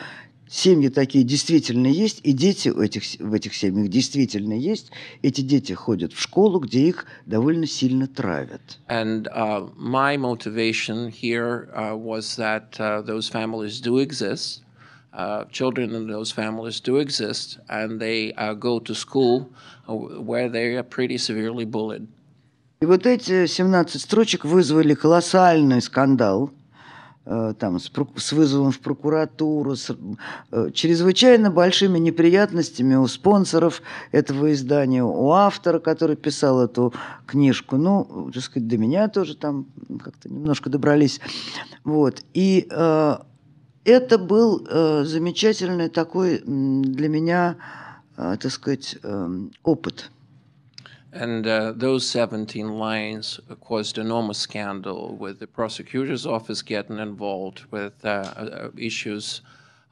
Семьи такие действительно есть, и дети у этих, в этих семьях действительно есть. Эти дети ходят в школу, где их довольно сильно травят. And uh, my motivation here uh, was that uh, those families do exist. Uh, children in those families do exist, and they uh, go to school uh, where they are pretty severely bullied. И вот эти 17 строчек вызвали колоссальный скандал – Э, там, с, с вызовом в прокуратуру, с э, чрезвычайно большими неприятностями у спонсоров этого издания, у автора, который писал эту книжку. Ну, так сказать, до меня тоже там как-то немножко добрались. Вот. И э, это был э, замечательный такой для меня, э, так сказать, э, опыт – And uh, those 17 lines caused enormous scandal with the prosecutor's office getting involved with uh, uh, issues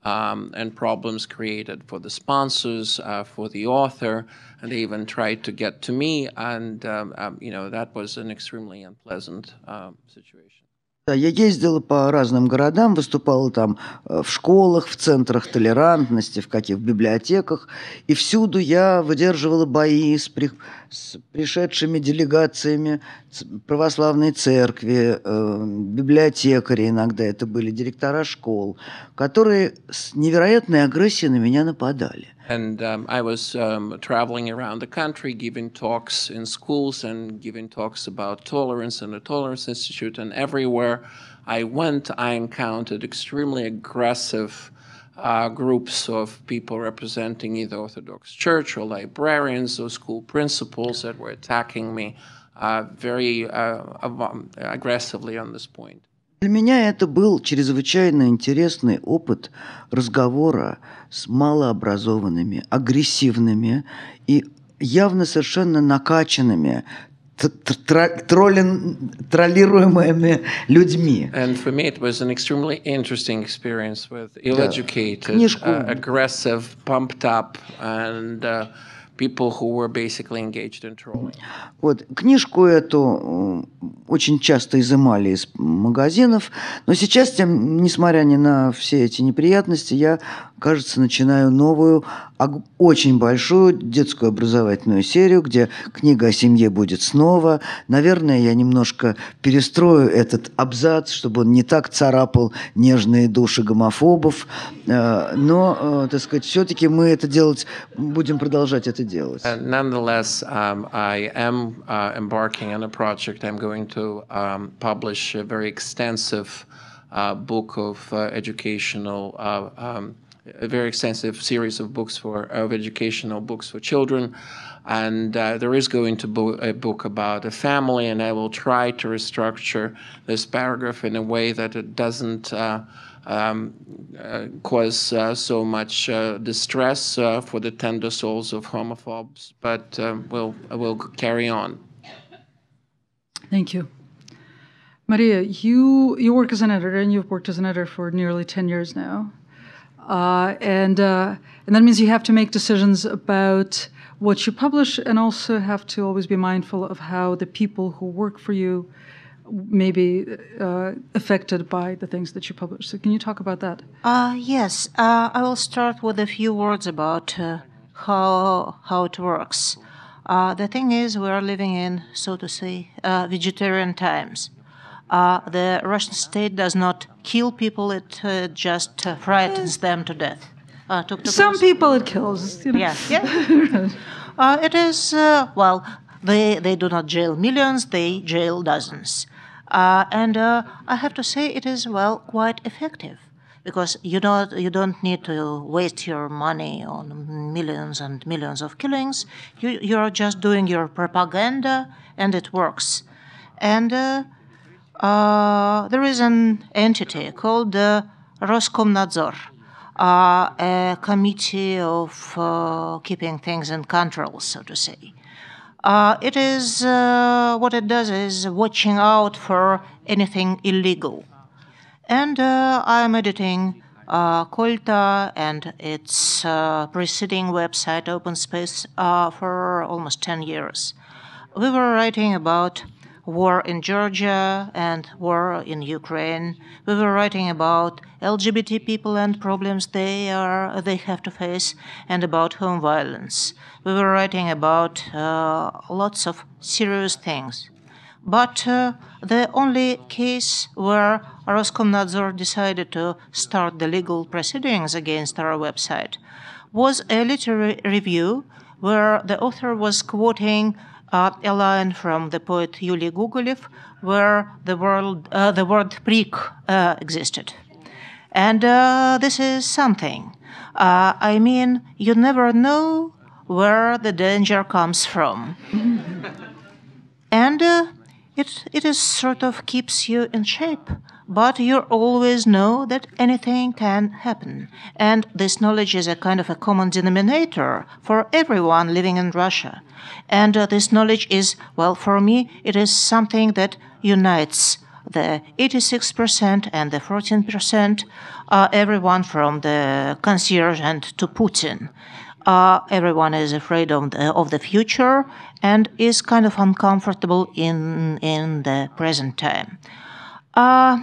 um, and problems created for the sponsors, uh, for the author, and they even tried to get to me. And, um, um, you know, that was an extremely unpleasant um, situation. Я ездила по разным городам, выступала там э, в школах, в центрах толерантности, в каких в библиотеках. И всюду я выдерживала бои с, при, с пришедшими делегациями православной церкви, э, библиотекари иногда это были, директора школ, которые с невероятной агрессией на меня нападали. And um, I was um, traveling around the country giving talks in schools and giving talks about tolerance and the Tolerance Institute. And everywhere I went, I encountered extremely aggressive uh, groups of people representing either Orthodox Church or librarians or school principals that were attacking me uh, very uh, aggressively on this point. Для меня это был чрезвычайно интересный опыт разговора с малообразованными, агрессивными и явно совершенно накачанными троллируемыми людьми. Книжку... А, вот книжку эту очень часто изымали из магазинов, но сейчас, тем, несмотря ни на все эти неприятности, я, кажется, начинаю новую, очень большую детскую образовательную серию, где книга о семье будет снова. Наверное, я немножко перестрою этот абзац, чтобы он не так царапал нежные души гомофобов. Э, но, э, так сказать, все-таки мы это делать будем продолжать это nonetheless, um, I am uh, embarking on a project. I'm going to um, publish a very extensive uh, book of uh, educational, uh, um, a very extensive series of books for of educational books for children, and uh, there is going to be a book about a family, and I will try to restructure this paragraph in a way that it doesn't um, uh, cause uh, so much uh, distress uh, for the tender souls of homophobes, but uh, we'll, we'll carry on. Thank you. Maria, you, you work as an editor, and you've worked as an editor for nearly 10 years now. Uh, and, and that means you have to make decisions about what you publish and also have to always be mindful of how the people who work for you maybe uh, affected by the things that you publish. So, can you talk about that? Uh, yes, uh, I will start with a few words about uh, how how it works. Uh, the thing is, we are living in, so to say, uh, vegetarian times. the Russian state does not kill people; it just frightens them to death. To, to Some people it kills. You know? Yeah, yeah. it is well. They, they do not jail millions, they jail dozens. Uh, and uh, I have to say it is, well, quite effective because you don't, you don't need to waste your money on millions and millions of killings. You, you're just doing your propaganda and it works. And uh, uh there is an entity called uh, Roskomnadzor. Uh, a committee of uh, keeping things in control, so to say. Uh, it is uh, what it does is watching out for anything illegal. And uh, I'm editing Colta uh, and its uh, preceding website, Open Space, uh, for almost 10 years. We were writing about war in Georgia and war in Ukraine. We were writing about LGBT people and problems they are they have to face, and about home violence. We were writing about uh, lots of serious things. But uh, the only case where Roskomnadzor decided to start the legal proceedings against our website was a literary review where the author was quoting uh, a line from the poet Yuli Gugolev, where the, world, uh, the word prick uh, existed. And uh, this is something. Uh, I mean, you never know where the danger comes from. and uh, it, it is sort of keeps you in shape but you always know that anything can happen, and this knowledge is a kind of a common denominator for everyone living in Russia. And uh, this knowledge is, well, for me, it is something that unites the 86% and the 14% uh, everyone from the concierge and to Putin. Uh, everyone is afraid of the, of the future and is kind of uncomfortable in in the present time. Uh,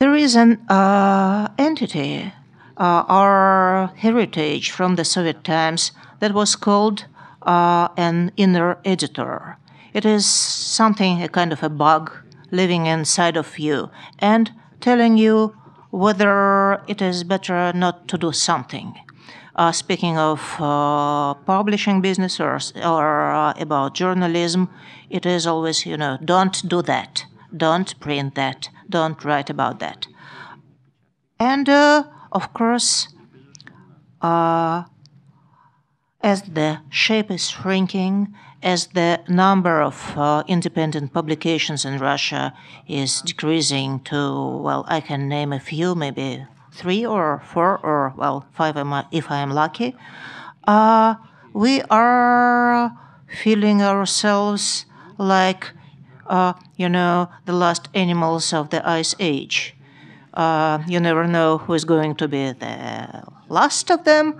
there is an uh, entity, uh, our heritage from the Soviet times, that was called uh, an inner editor. It is something, a kind of a bug living inside of you and telling you whether it is better not to do something. Uh, speaking of uh, publishing business or, or uh, about journalism, it is always, you know, don't do that, don't print that, don't write about that. And uh, of course, uh, as the shape is shrinking, as the number of uh, independent publications in Russia is decreasing to, well, I can name a few, maybe three or four or, well, five if I am lucky, uh, we are feeling ourselves like you know, the last animals of the Ice Age. Uh, you never know who is going to be the last of them,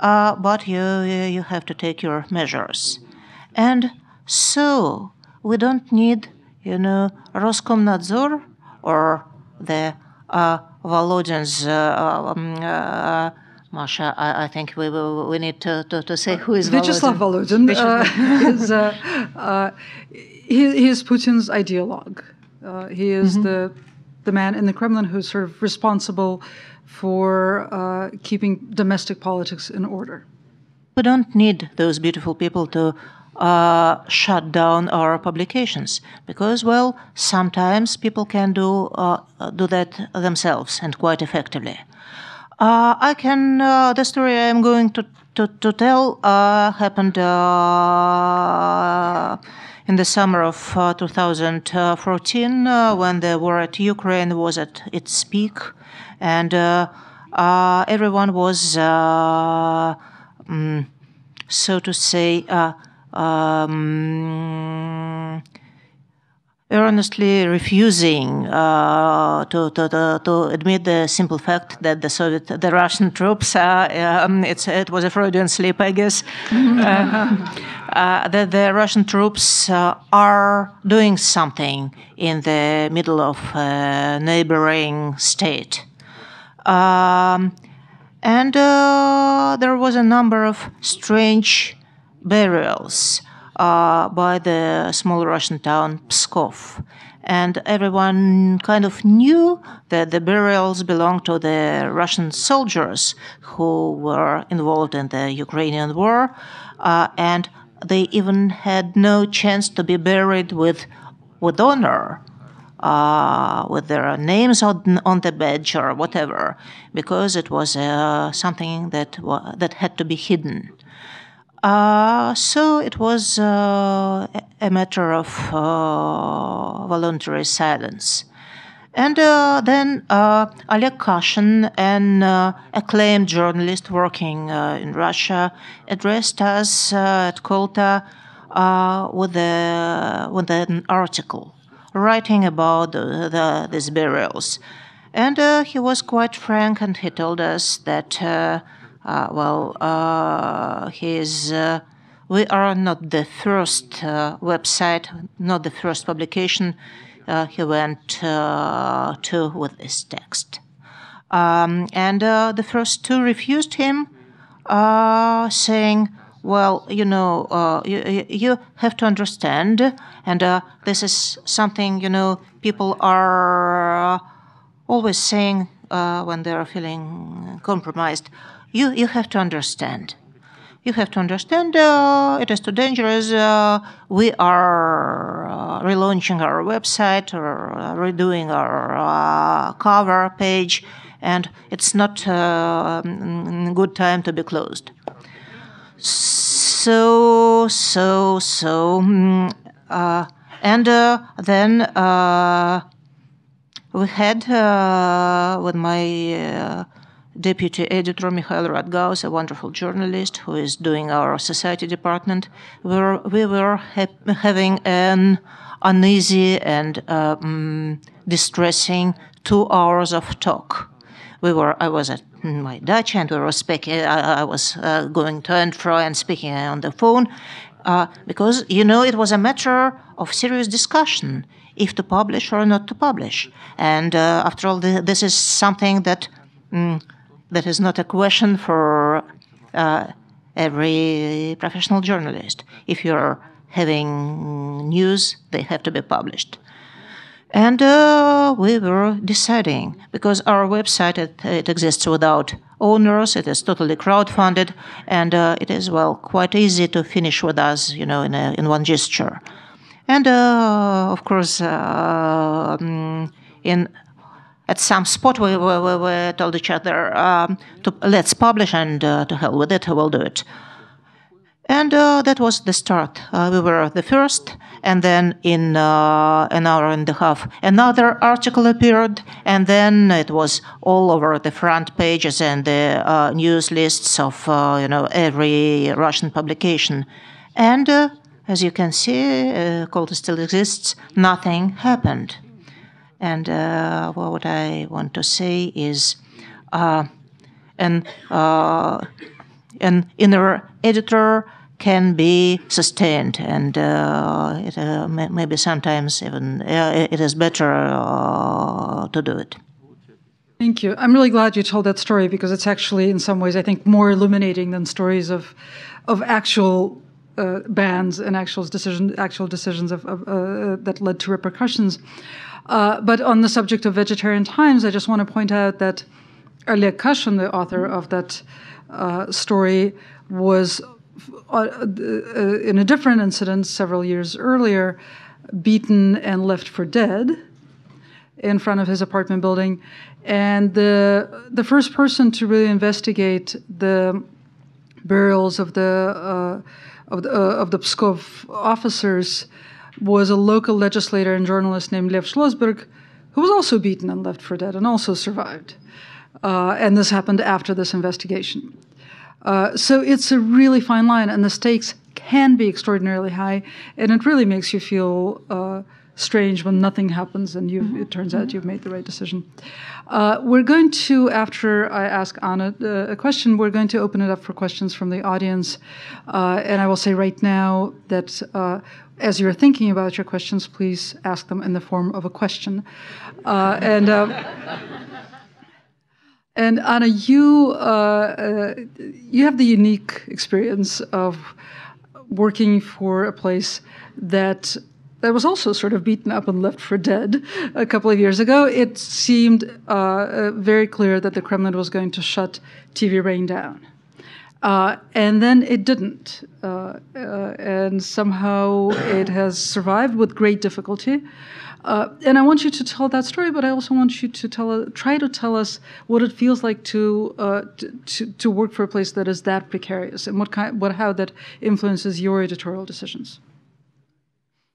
uh, but you, you have to take your measures. And so we don't need, you know, Roskomnadzor or the uh, Volodin's uh, um, uh, Masha, I, I, think we we need to, to, to say who is Vyacheslav Volodin. Volodin uh, is, uh, uh, he, he is Putin's ideologue. Uh, he is mm-hmm. the the man in the Kremlin who's sort of responsible for uh, keeping domestic politics in order. We don't need those beautiful people to uh, shut down our publications because, well, sometimes people can do uh, do that themselves and quite effectively. Uh, I can uh, the story I'm going to to, to tell happened in the summer of uh, 2014 uh, when the war at Ukraine was at its peak, and uh, uh everyone was, uh, mm, so to say, uh, um, earnestly refusing uh, to, to, to, admit the simple fact that the Soviet, the Russian troops, uh, um, it was a Freudian slip, I guess, uh, uh, that the Russian troops uh, are doing something in the middle of a uh, neighboring state. Um, and there was a number of strange burials uh, by the small Russian town Pskov. And everyone kind of knew that the burials belonged to the Russian soldiers who were involved in the Ukrainian war, uh, and they even had no chance to be buried with, with honor. Uh, with their names on, on the badge or whatever, because it was uh, something that that had to be hidden. Uh, so it was uh, a matter of uh, voluntary silence. And uh, then Oleg uh, Kashin, an uh, acclaimed journalist working in Russia, addressed us at Kolta with, a, with an article writing about the, the, these burials. And he was quite frank and he told us that uh, well, uh, his, uh, we are not the first uh, website, not the first publication uh, he went uh, to with his text. Um, and the first two refused him, saying, well, you know, you, you have to understand, and this is something, you know, people are always saying when they are feeling compromised you, you have to understand. You have to understand uh, it is too dangerous. Uh, we are uh, relaunching our website or uh, redoing our uh, cover page, and it's not a uh, mm, good time to be closed. So, so, so, mm, and then we had with my deputy editor Mikhail Radgaus, a wonderful journalist who is doing our society department, where we were ha having an uneasy and um, distressing two hours of talk. We were, I was at my Dutch and we were speaking, I, I was uh, going to and fro and speaking on the phone uh, because, you know, it was a matter of serious discussion if to publish or not to publish. And uh, after all, this is something that mm, that is not a question for uh, every professional journalist. If you're having news, they have to be published. And uh, we were deciding because our website it, it, exists without owners, it is totally crowdfunded, and uh, it is well quite easy to finish with us, you know, in a, in one gesture. And uh, of course, uh, um, in at some spot we, we, we told each other, um, to, let's publish and uh, to hell with it, we'll do it. And uh, that was the start. Uh, we were the first, and then in uh, an hour and a half, another article appeared, and then it was all over the front pages and the uh, news lists of uh, you know every Russian publication. And as you can see, uh, still exists. Nothing happened. And uh, what I want to say is uh, an, uh, an inner editor can be sustained, and uh, it, uh, maybe sometimes even uh, it is better to do it. Thank you. I'm really glad you told that story because it's actually, in some ways, I think, more illuminating than stories of, of actual bans and actual decision, actual decisions of, of that led to repercussions. Uh, but on the subject of Vegetarian Times, I just want to point out that Alia Kashan, the author of that uh, story, was uh, uh, in a different incident several years earlier beaten and left for dead in front of his apartment building. And the, the first person to really investigate the burials of the, uh, of the, of the Pskov officers was a local legislator and journalist named Lev Schlossberg, who was also beaten and left for dead and also survived. Uh, and this happened after this investigation. Uh, so it's a really fine line, and the stakes can be extraordinarily high, and it really makes you feel uh, strange when nothing happens and it mm-hmm. turns out mm-hmm. you've made the right decision. Uh, we're going to, after I ask Anna uh, a question, we're going to open it up for questions from the audience. Uh, and I will say right now that uh, as you're thinking about your questions, please ask them in the form of a question. Uh, and uh, And Anna, you you have the unique experience of working for a place that that was also sort of beaten up and left for dead a couple of years ago, it seemed uh, uh very clear that the Kremlin was going to shut TV Rain down. Uh, and then it didn't. Uh, uh, and somehow it has survived with great difficulty. Uh, and I want you to tell that story, but I also want you to tell, try to tell us what it feels like to, to, to work for a place that is that precarious and what kind, what, how that influences your editorial decisions.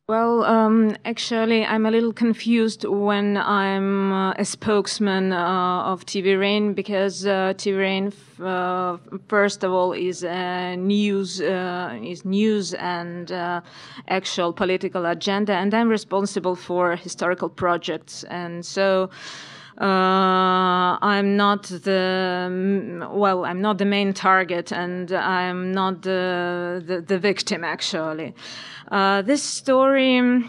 Well, um, actually, I'm a little confused when I'm uh, a spokesman uh, of TV Rain because uh, TV Rain, f- uh, first of all, is uh, news, uh, is news and actual political agenda, and I'm responsible for historical projects, and so. Uh, I'm not the well, I'm not the main target, and I'm not the the, the victim actually. Uh, this story.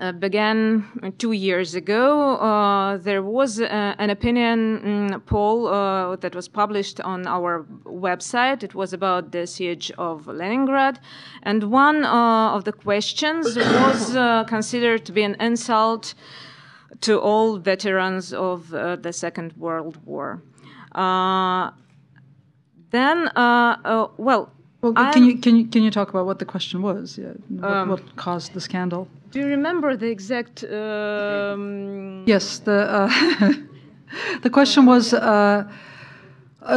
Uh, began two years ago. Uh, there was uh, an opinion mm, poll that was published on our website. It was about the siege of Leningrad. And one of the questions was considered to be an insult to all veterans of uh, the Second World War. Uh, then, uh, uh well, well can you can you can you talk about what the question was? Yeah, what, um, what caused the scandal? Do you remember the exact? Um, yes, the uh, the question was. Uh,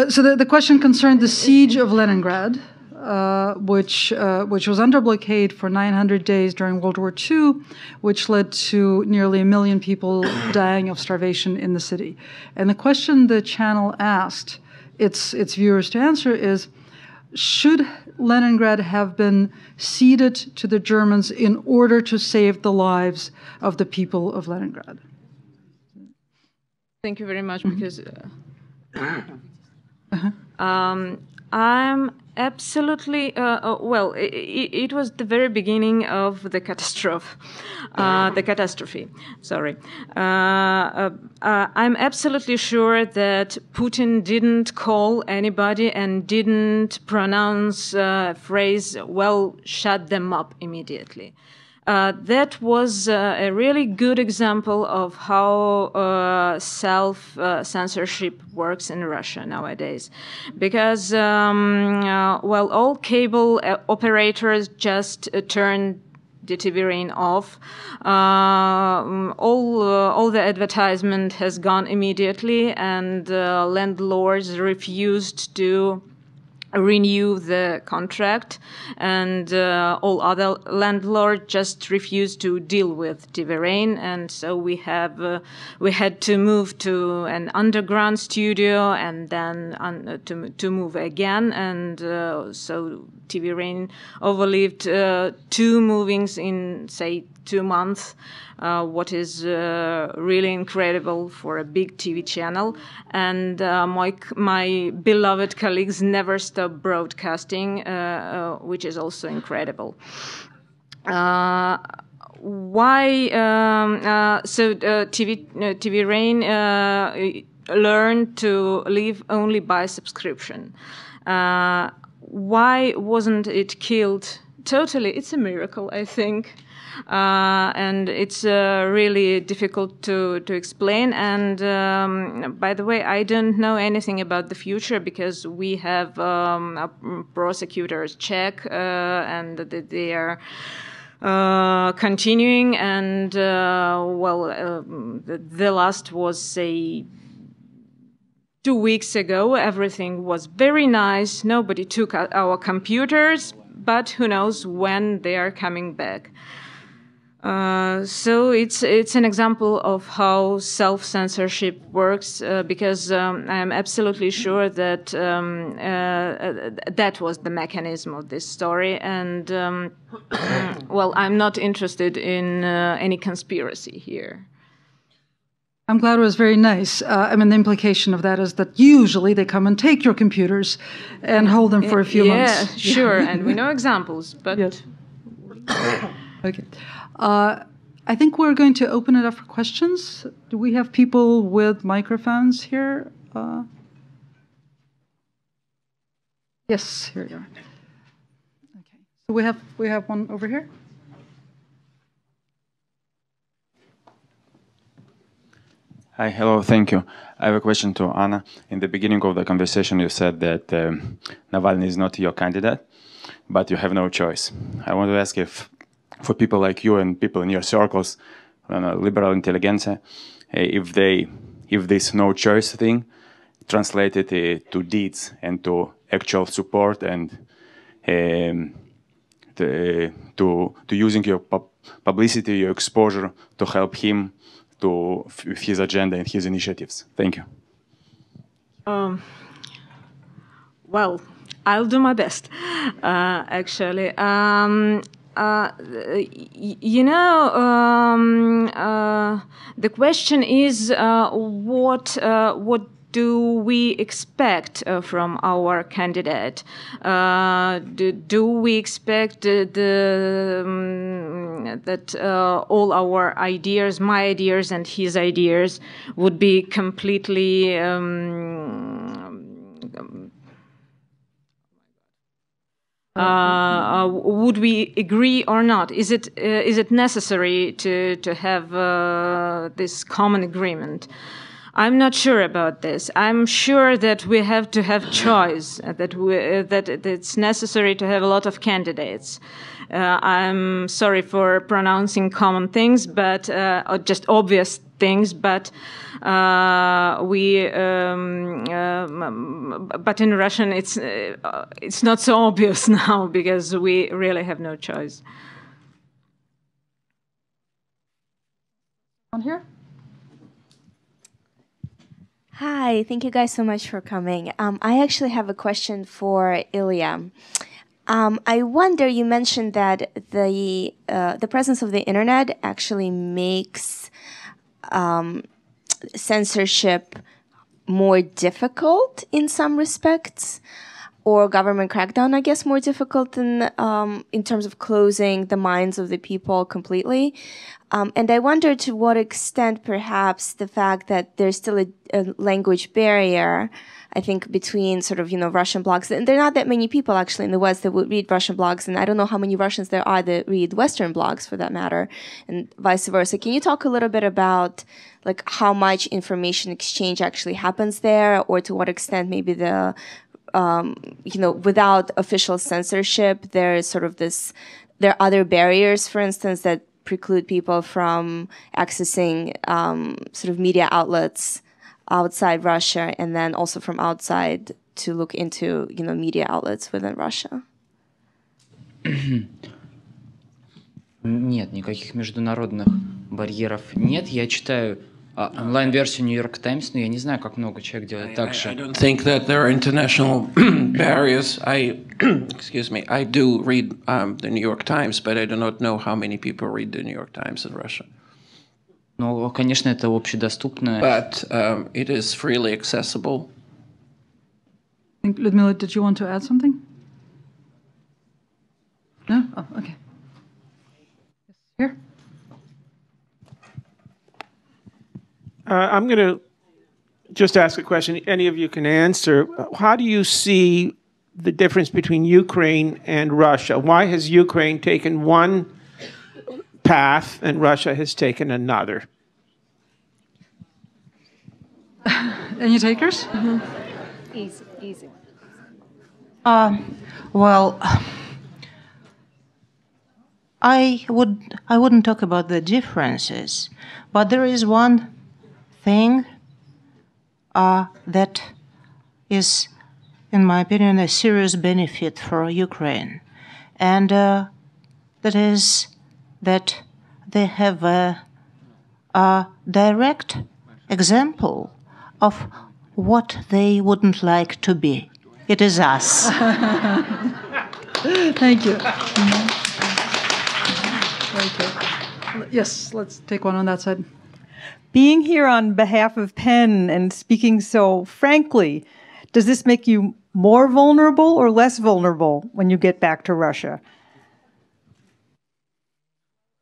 so the, the question concerned the siege of Leningrad, uh, which uh, which was under blockade for 900 days during World War II, which led to nearly a million people dying of starvation in the city. And the question the channel asked its its viewers to answer is. Should Leningrad have been ceded to the Germans in order to save the lives of the people of Leningrad? Thank you very much, mm-hmm. because uh, -huh. um, I'm Absolutely. Uh, uh well, it, it, was the very beginning of the catastrophe. Uh, the catastrophe. Sorry. Uh, uh, uh I'm absolutely sure that Putin didn't call anybody and didn't pronounce a phrase. Well, shut them up immediately. Uh, that was uh, a really good example of how uh, self uh, censorship works in Russia nowadays. Because, um, uh, well, all cable operators just uh, turned TV Rain off. Uh, all uh, all the advertisement has gone immediately, and uh, landlords refused to renew the contract and uh, all other landlords just refused to deal with Diverain and so we have uh, we had to move to an underground studio and then uh, to to move again and uh, so Rain overlived uh, two movings in say two months, uh, what is uh, really incredible for a big TV channel. And uh, my, my beloved colleagues never stop broadcasting, uh, uh, which is also incredible why um, uh, so uh, TV uh, TV Rain learned to live only by subscription. why wasn't it killed totally? It's a miracle, I think. Uh, and it's uh, really difficult to, to explain. And um, by the way, I don't know anything about the future because we have um, prosecutors check uh, and they are. Uh, continuing, and uh, well, uh, the, the last was say two weeks ago. Everything was very nice. Nobody took our computers, but who knows when they are coming back. Uh, so it's it's an example of how self censorship works uh, because I am absolutely sure that um, uh, that was the mechanism of this story and um, well I'm not interested in any conspiracy here. I'm glad it was very nice. Uh, I mean, the implication of that is that usually they come and take your computers and hold them for a few yeah, months. Sure, yeah, sure, and we know examples, but. Yes. Okay. Uh, I think we're going to open it up for questions. Do we have people with microphones here? Uh, yes, here we are. Okay. So we have we have one over here. Hi, hello, thank you. I have a question to Anna. In the beginning of the conversation, you said that um, Navalny is not your candidate, but you have no choice. I want to ask if for people like you and people in your circles, know, liberal intelligentsia, eh, if they if this no choice thing translated uh, to deeds and to actual support and um, ehm, to, to, to using your pub publicity, your exposure to help him to with his agenda and his initiatives. Thank you. Um, well, I'll do my best, uh, actually. Um, uh, you know, um, uh, the question is uh, what uh, what do we expect uh, from our candidate? Do, do, we expect the um, that all our ideas, my ideas and his ideas, would be completely um, Uh, uh, would we agree or not? Is it uh, is it necessary to to have uh, this common agreement? I'm not sure about this. I'm sure that we have to have choice. That we, that it's necessary to have a lot of candidates. Uh, I'm sorry for pronouncing common things, but uh, just obvious things, but uh, we um, um, but in Russian it's uh, it's not so obvious now because we really have no choice. On here. Hi, thank you guys so much for coming. Um, I actually have a question for Ilya. Um, I wonder. You mentioned that the uh, the presence of the internet actually makes um, censorship more difficult in some respects or government crackdown, I guess, more difficult in um, in terms of closing the minds of the people completely. Um, and I wonder to what extent, perhaps, the fact that there's still a, a, language barrier, I think, between sort of you know Russian blogs, and there are not that many people actually in the West that would read Russian blogs, and I don't know how many Russians there are that read Western blogs for that matter, and vice versa. Can you talk a little bit about like how much information exchange actually happens there, or to what extent maybe the um, you know, without official censorship, there is sort of this. There are other barriers, for instance, that preclude people from accessing um, sort of media outlets outside Russia, and then also from outside to look into you know media outlets within Russia. Нет, никаких международных барьеров нет. Я читаю онлайн-версию но я не знаю, как много человек делает I, так же. I, I don't think that there are international barriers. I, excuse me, I do read um, the New York Times, but I do not know how many people read the New York Times in Russia. Ну, конечно, это общедоступное. But um, it is freely accessible. Ludmila, did you want to add something? No? Oh, okay. Uh, I'm going to just ask a question any of you can answer. How do you see the difference between Ukraine and Russia? Why has Ukraine taken one path and Russia has taken another? Any takers? Mm -hmm. Easy, easy. Uh, well, I would I wouldn't talk about the differences, but there is one thing uh, that is, in my opinion, a serious benefit for Ukraine. And uh, that is that they have a, a direct example of what they wouldn't like to be. It is us. Thank you. Mm-hmm. Thank you. Yes, let's take one on that side. Being here on behalf of Penn and speaking so frankly, does this make you more vulnerable or less vulnerable when you get back to Russia?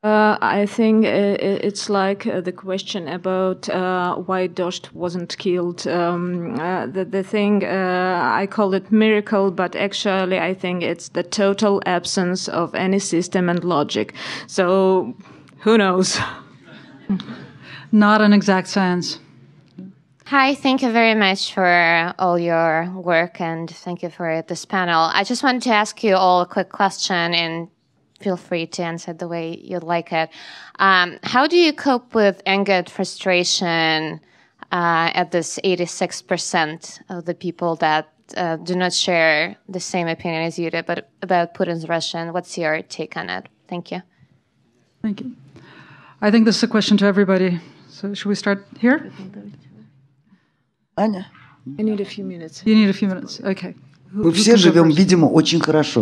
Uh, I think it's like uh, the question about uh, why Dost wasn't killed. Um, uh, the, the, thing I call it miracle, but actually I think it's the total absence of any system and logic. So who knows? not an exact science. Hi, thank you very much for all your work and thank you for this panel. I just wanted to ask you all a quick question and feel free to answer the way you'd like it. Um, how do you cope with anger and frustration uh, at this 86% of the people that uh, do not share the same opinion as you do but about Putin's Russia? what's your take on it? Thank you. Thank you. I think this is a question to everybody. So should we start here? Аня? You need a few minutes. You need a few minutes. Okay. Мы все живем, видимо, очень хорошо.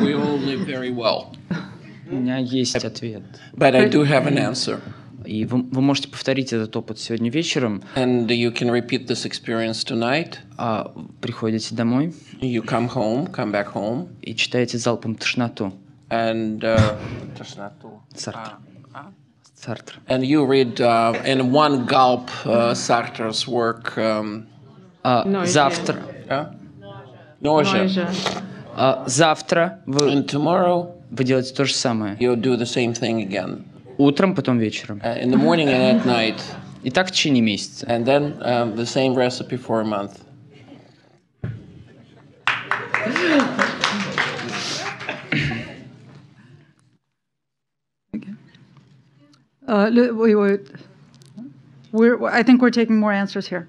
We all live very well. У меня есть ответ. But I do have an answer. И вы, вы можете повторить этот опыт сегодня вечером. And you can repeat this experience tonight. А приходите домой. You come home, come back home. И читаете залпом тошноту. And uh, тошноту. Сартр. А, а? Sartre. And you read uh, in one gulp uh, Sartre's work. Um, uh, завтра. Uh? Nausea. Nausea. Uh, завтра вы, And tomorrow, вы делаете то же самое. you do the same thing again. Утром, потом вечером. Uh, in the morning and at night. И так в течение месяца. And then um, the same recipe for a month. Uh, wait, wait. We're, I think we're taking more answers here.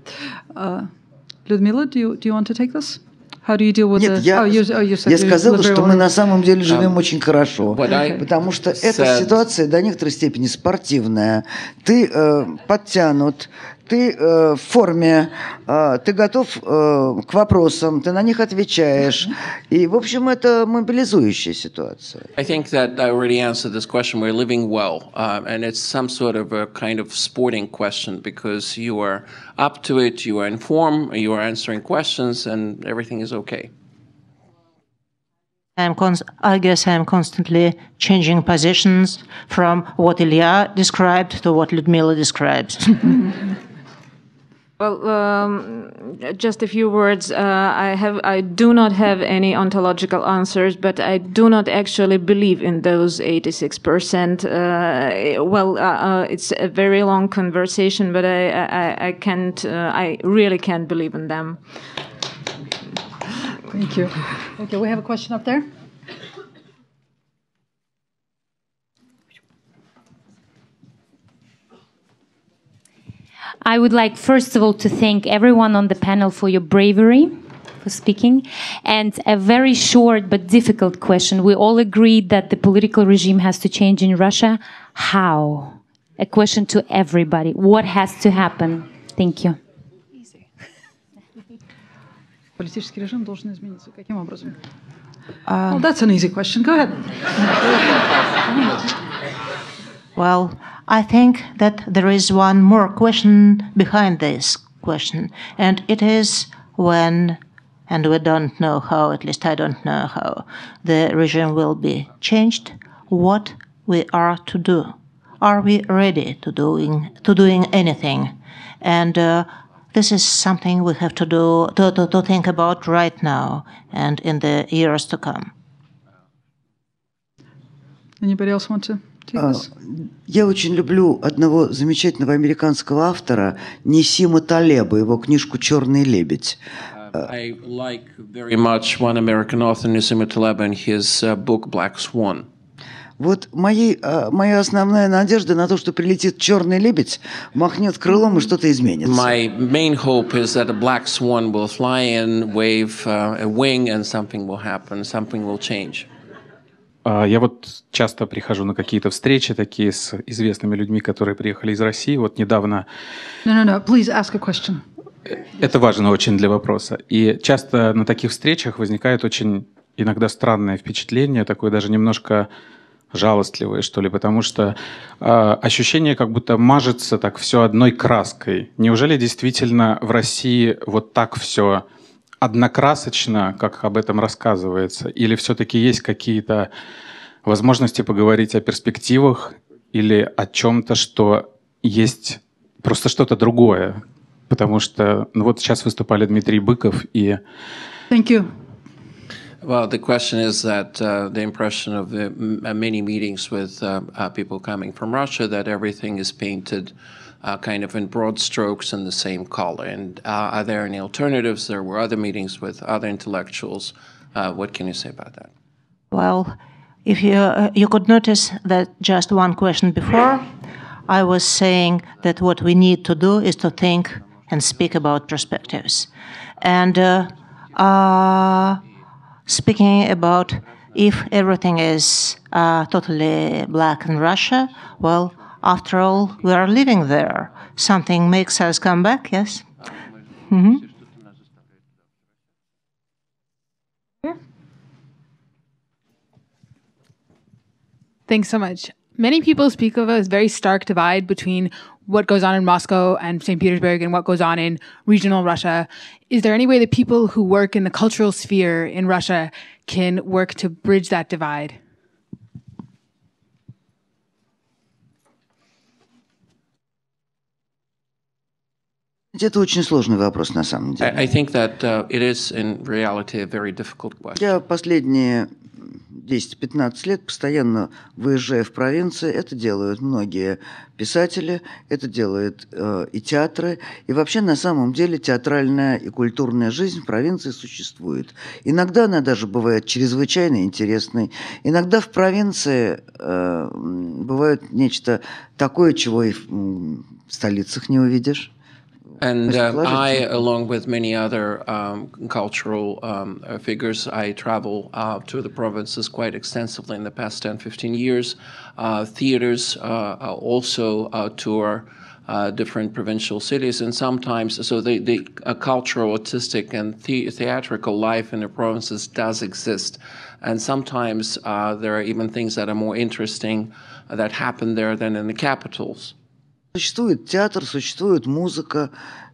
Uh, Людмила, do you, do you want to take this? How do you deal with Нет, the... я, oh, you, oh, you я сказала, что well. мы на самом деле живем um, очень хорошо, okay. потому что said... эта ситуация до некоторой степени спортивная. Ты э, подтянут, ты э, в форме, э, ты готов э, к вопросам, ты на них отвечаешь. И, в общем, это мобилизующая ситуация. I think that I already answered this question. We're living well. Uh, and it's some sort of a kind of sporting question because you are up to it, you are informed, you are answering questions, and everything is okay. I'm I guess I'm constantly changing positions from what Ilya described to what Ludmila describes. Well, um, just a few words. Uh, I have, I do not have any ontological answers, but I do not actually believe in those 86 percent. Uh, well, uh, uh it's a very long conversation, but I, I, I can't, uh, I really can't believe in them. Thank you. Okay, we have a question up there. I would like, first of all, to thank everyone on the panel for your bravery for speaking. And a very short but difficult question. We all agreed that the political regime has to change in Russia. How? A question to everybody. What has to happen? Thank you. Политический well, that's an easy question. Go ahead. well, I think that there is one more question behind this question, and it is when, and we don't know how, at least I don't know how, the regime will be changed, what we are to do. Are we ready to doing, to doing anything? And uh, this is something we have to do, to, to, to think about right now and in the years to come. Anybody else want to? А, я очень люблю одного замечательного американского автора Нисима Талеба, его книжку «Черный лебедь». Um, uh, вот моей, а, моя основная надежда на то, что прилетит черный лебедь, махнет крылом и что-то изменится. Uh, wing, something will happen, something will change. А, я вот часто прихожу на какие-то встречи такие с известными людьми, которые приехали из России. Вот недавно... No, no, no. Please ask a question. Это важно очень для вопроса. И часто на таких встречах возникает очень иногда странное впечатление, такое даже немножко жалостливое, что ли, потому что э, ощущение, как будто мажется так все одной краской. Неужели действительно в России вот так все однокрасочно, как об этом рассказывается? Или все-таки есть какие-то возможности поговорить о перспективах или о чем-то, что есть просто что-то другое? Потому что ну вот сейчас выступали Дмитрий Быков и... Thank you. Well, the question is that uh, the impression of the many meetings with uh, uh, people coming from Russia that everything is painted uh, kind of in broad strokes in the same color? And uh, are there any alternatives? There were other meetings with other intellectuals. Uh, what can you say about that? Well, if you uh, you could notice that just one question before, I was saying that what we need to do is to think and speak about perspectives, and uh, uh, speaking about if everything is uh, totally black in Russia, well, after all, we are living there. Something makes us come back, yes? Mm-hmm. Thanks so much. Many people speak of a very stark divide between what goes on in Moscow and St. Petersburg and what goes on in regional Russia. Is there any way that people who work in the cultural sphere in Russia can work to bridge that divide? Это очень сложный вопрос на самом деле. I think that uh, it is in a very Я последние 10-15 лет постоянно выезжая в провинции, это делают многие писатели, это делают э, и театры. И вообще на самом деле театральная и культурная жизнь в провинции существует. Иногда она даже бывает чрезвычайно интересной. Иногда в провинции э, бывает нечто такое, чего и в, в столицах не увидишь. And um, I, along with many other um, cultural um, figures, I travel uh, to the provinces quite extensively in the past 10, 15 years. Uh, theaters uh, also uh, tour uh, different provincial cities, and sometimes, so the, the cultural, artistic, and the- theatrical life in the provinces does exist. And sometimes uh, there are even things that are more interesting that happen there than in the capitals. Существует театр, существует музыка,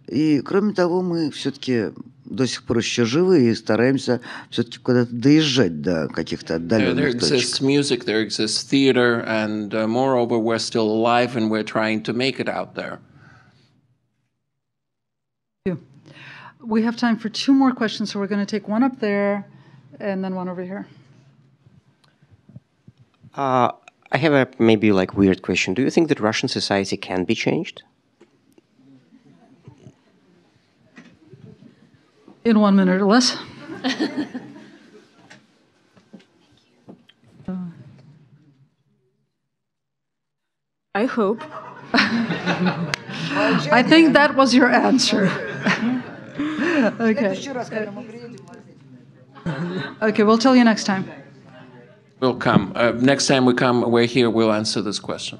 и кроме того, мы все-таки до сих пор еще живы и стараемся все-таки куда-то доезжать до каких-то отдаленных there, точек. Exists music, there exists theater, and uh, moreover, we're still alive and we're trying to make it out there. We have time for two more questions, so we're going to take one up there and then one over here. Uh, I have a maybe like weird question. Do you think that Russian society can be changed? In one minute or less. I hope. I think that was your answer. okay. okay, we'll tell you next time. We'll come. Uh, next time we come, we're here, we'll answer this question.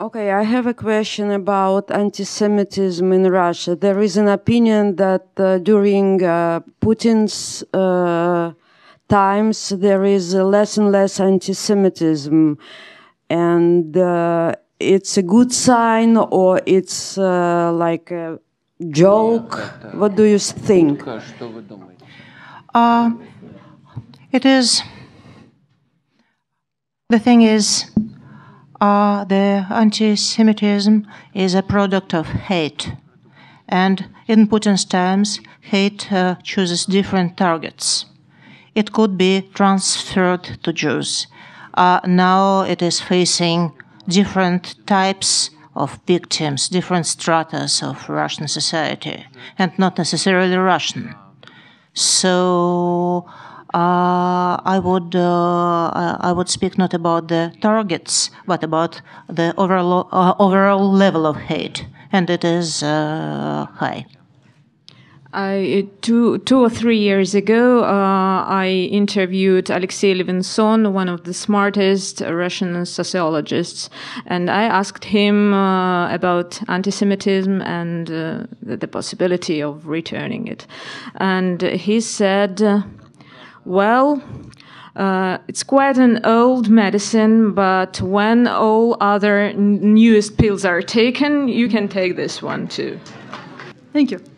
Okay, I have a question about anti Semitism in Russia. There is an opinion that uh, during uh, Putin's uh, times, there is less and less anti Semitism. And uh, it's a good sign or it's uh, like a joke? What do you think? It is. The thing is, uh, the anti Semitism is a product of hate. And in Putin's times, hate uh, chooses different targets. It could be transferred to Jews. Uh, now it is facing different types of victims, different stratas of Russian society, and not necessarily Russian. So uh, I would uh, I would speak not about the targets, but about the overall uh, overall level of hate, and it is high. I, two, two or three years ago, uh, I interviewed Alexei Levinson, one of the smartest Russian sociologists, and I asked him uh, about anti-Semitism and uh, the, the, possibility of returning it. And he said well, uh, it's quite an old medicine, but when all other newest pills are taken, you can take this one too. Thank you.